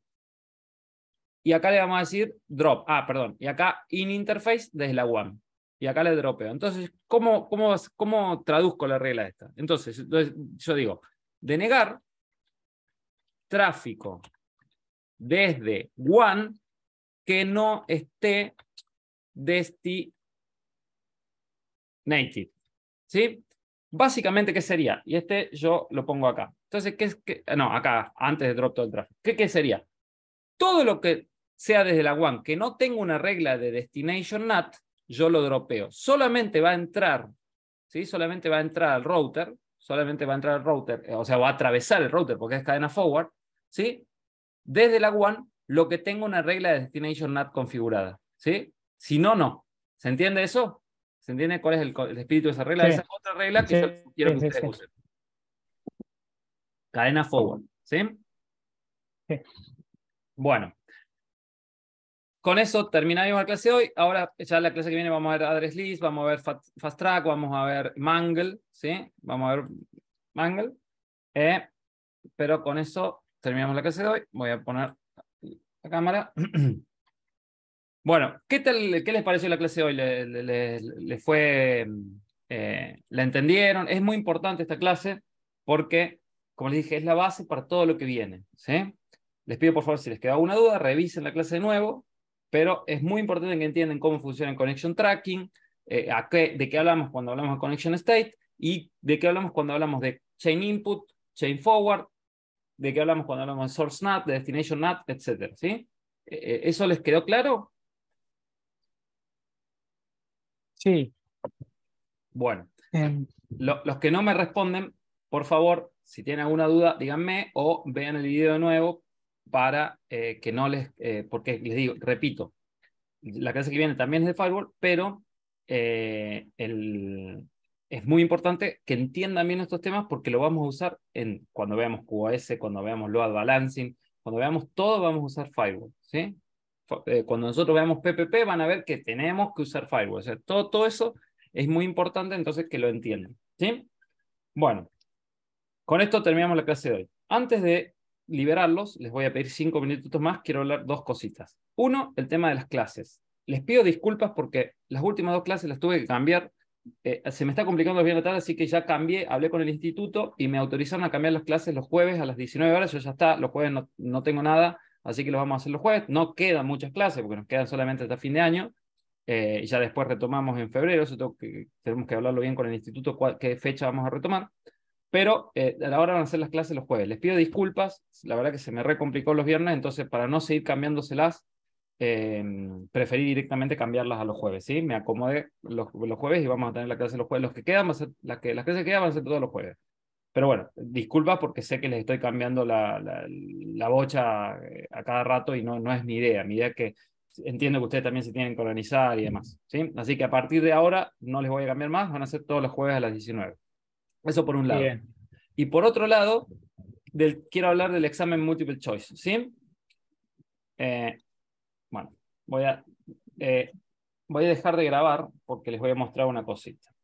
Y acá le vamos a decir drop, ah, perdón, y acá in interface desde la one y acá le dropeo. Entonces, ¿cómo, cómo, cómo traduzco la regla esta? Entonces, yo digo, denegar tráfico desde One que no esté destinated. ¿Sí? Básicamente, ¿qué sería? Y este yo lo pongo acá. Entonces, ¿qué es que? No, acá, antes de drop todo el tráfico. ¿Qué, ¿Qué sería? Todo lo que sea desde la WAN que no tenga una regla de destination NAT, yo lo dropeo. Solamente va a entrar, ¿sí? Solamente va a entrar al router, solamente va a entrar al router, eh, o sea, va a atravesar el router porque es cadena forward, ¿sí? Desde la one, lo que tenga una regla de destination NAT configurada, ¿sí? Si no, no. ¿Se entiende eso? ¿Se entiende cuál es el, espíritu de esa regla? Esa es otra regla que yo quiero que ustedes usen. Cadena forward, ¿sí? Bueno, con eso terminamos la clase de hoy. Ahora, ya la clase que viene, vamos a ver Address List, vamos a ver Fast Track, vamos a ver Mangle, ¿sí? Vamos a ver Mangle. Eh, pero con eso terminamos la clase de hoy. Voy a poner la cámara. Bueno, ¿qué, tal, ¿qué les pareció la clase de hoy? le, fue, eh, ¿La entendieron? Es muy importante esta clase porque, como les dije, es la base para todo lo que viene. ¿sí? Les pido por favor, si les queda alguna duda, revisen la clase de nuevo pero es muy importante que entiendan cómo funciona el connection tracking, eh, de qué hablamos cuando hablamos de connection state y de qué hablamos cuando hablamos de chain input, chain forward, de qué hablamos cuando hablamos de source NAT, de destination NAT, etc. ¿sí? Eh, eh, ¿Eso les quedó claro? Sí. Bueno, em. los que no me responden, por favor, si tienen alguna duda, díganme o vean el video de nuevo para eh, que no les, eh, porque les digo, repito, la clase que viene también es de firewall, pero eh, el, es muy importante que entiendan bien estos temas porque lo vamos a usar en, cuando veamos QoS, cuando veamos load balancing, cuando veamos todo vamos a usar firewall, ¿sí? Cuando nosotros veamos PPP van a ver que tenemos que usar firewall, todo, todo eso es muy importante entonces que lo entiendan, ¿sí? Bueno, con esto terminamos la clase de hoy. Antes de liberarlos, les voy a pedir cinco minutos más, quiero hablar dos cositas. Uno, el tema de las clases. Les pido disculpas porque las últimas dos clases las tuve que cambiar. Eh, se me está complicando bien la tarde, así que ya cambié, hablé con el instituto y me autorizaron a cambiar las clases los jueves a las 19 horas. Yo ya está, los jueves no, tengo nada, así que lo vamos a hacer los jueves. No quedan muchas clases porque nos quedan solamente hasta fin de año. Eh, y ya después retomamos en febrero, eso que, tenemos que hablarlo bien con el instituto, qué fecha vamos a retomar pero ahora eh, van a hacer las clases los jueves. Les pido disculpas, la verdad que se me recomplicó los viernes, entonces para no seguir cambiándoselas, em, preferí directamente cambiarlas a los jueves, ¿sí? Me acomodé los, jueves y vamos a tener la clase los jueves. que quedan, las, que, las clases que quedan van a ser todos los jueves. Pero bueno, disculpas porque sé que les estoy cambiando la, la, bocha eh, a, cada rato y no, no es mi idea. Mi idea es que entiendo que ustedes también se tienen que organizar y demás, ¿sí? Así que a partir de ahora no les voy a cambiar más, van a ser todos los jueves a las 19. Eso por un lado. Y por otro lado, del, quiero hablar del examen multiple choice, ¿sí? Eh, bueno, voy a, eh, voy a dejar de grabar porque les voy a mostrar una cosita.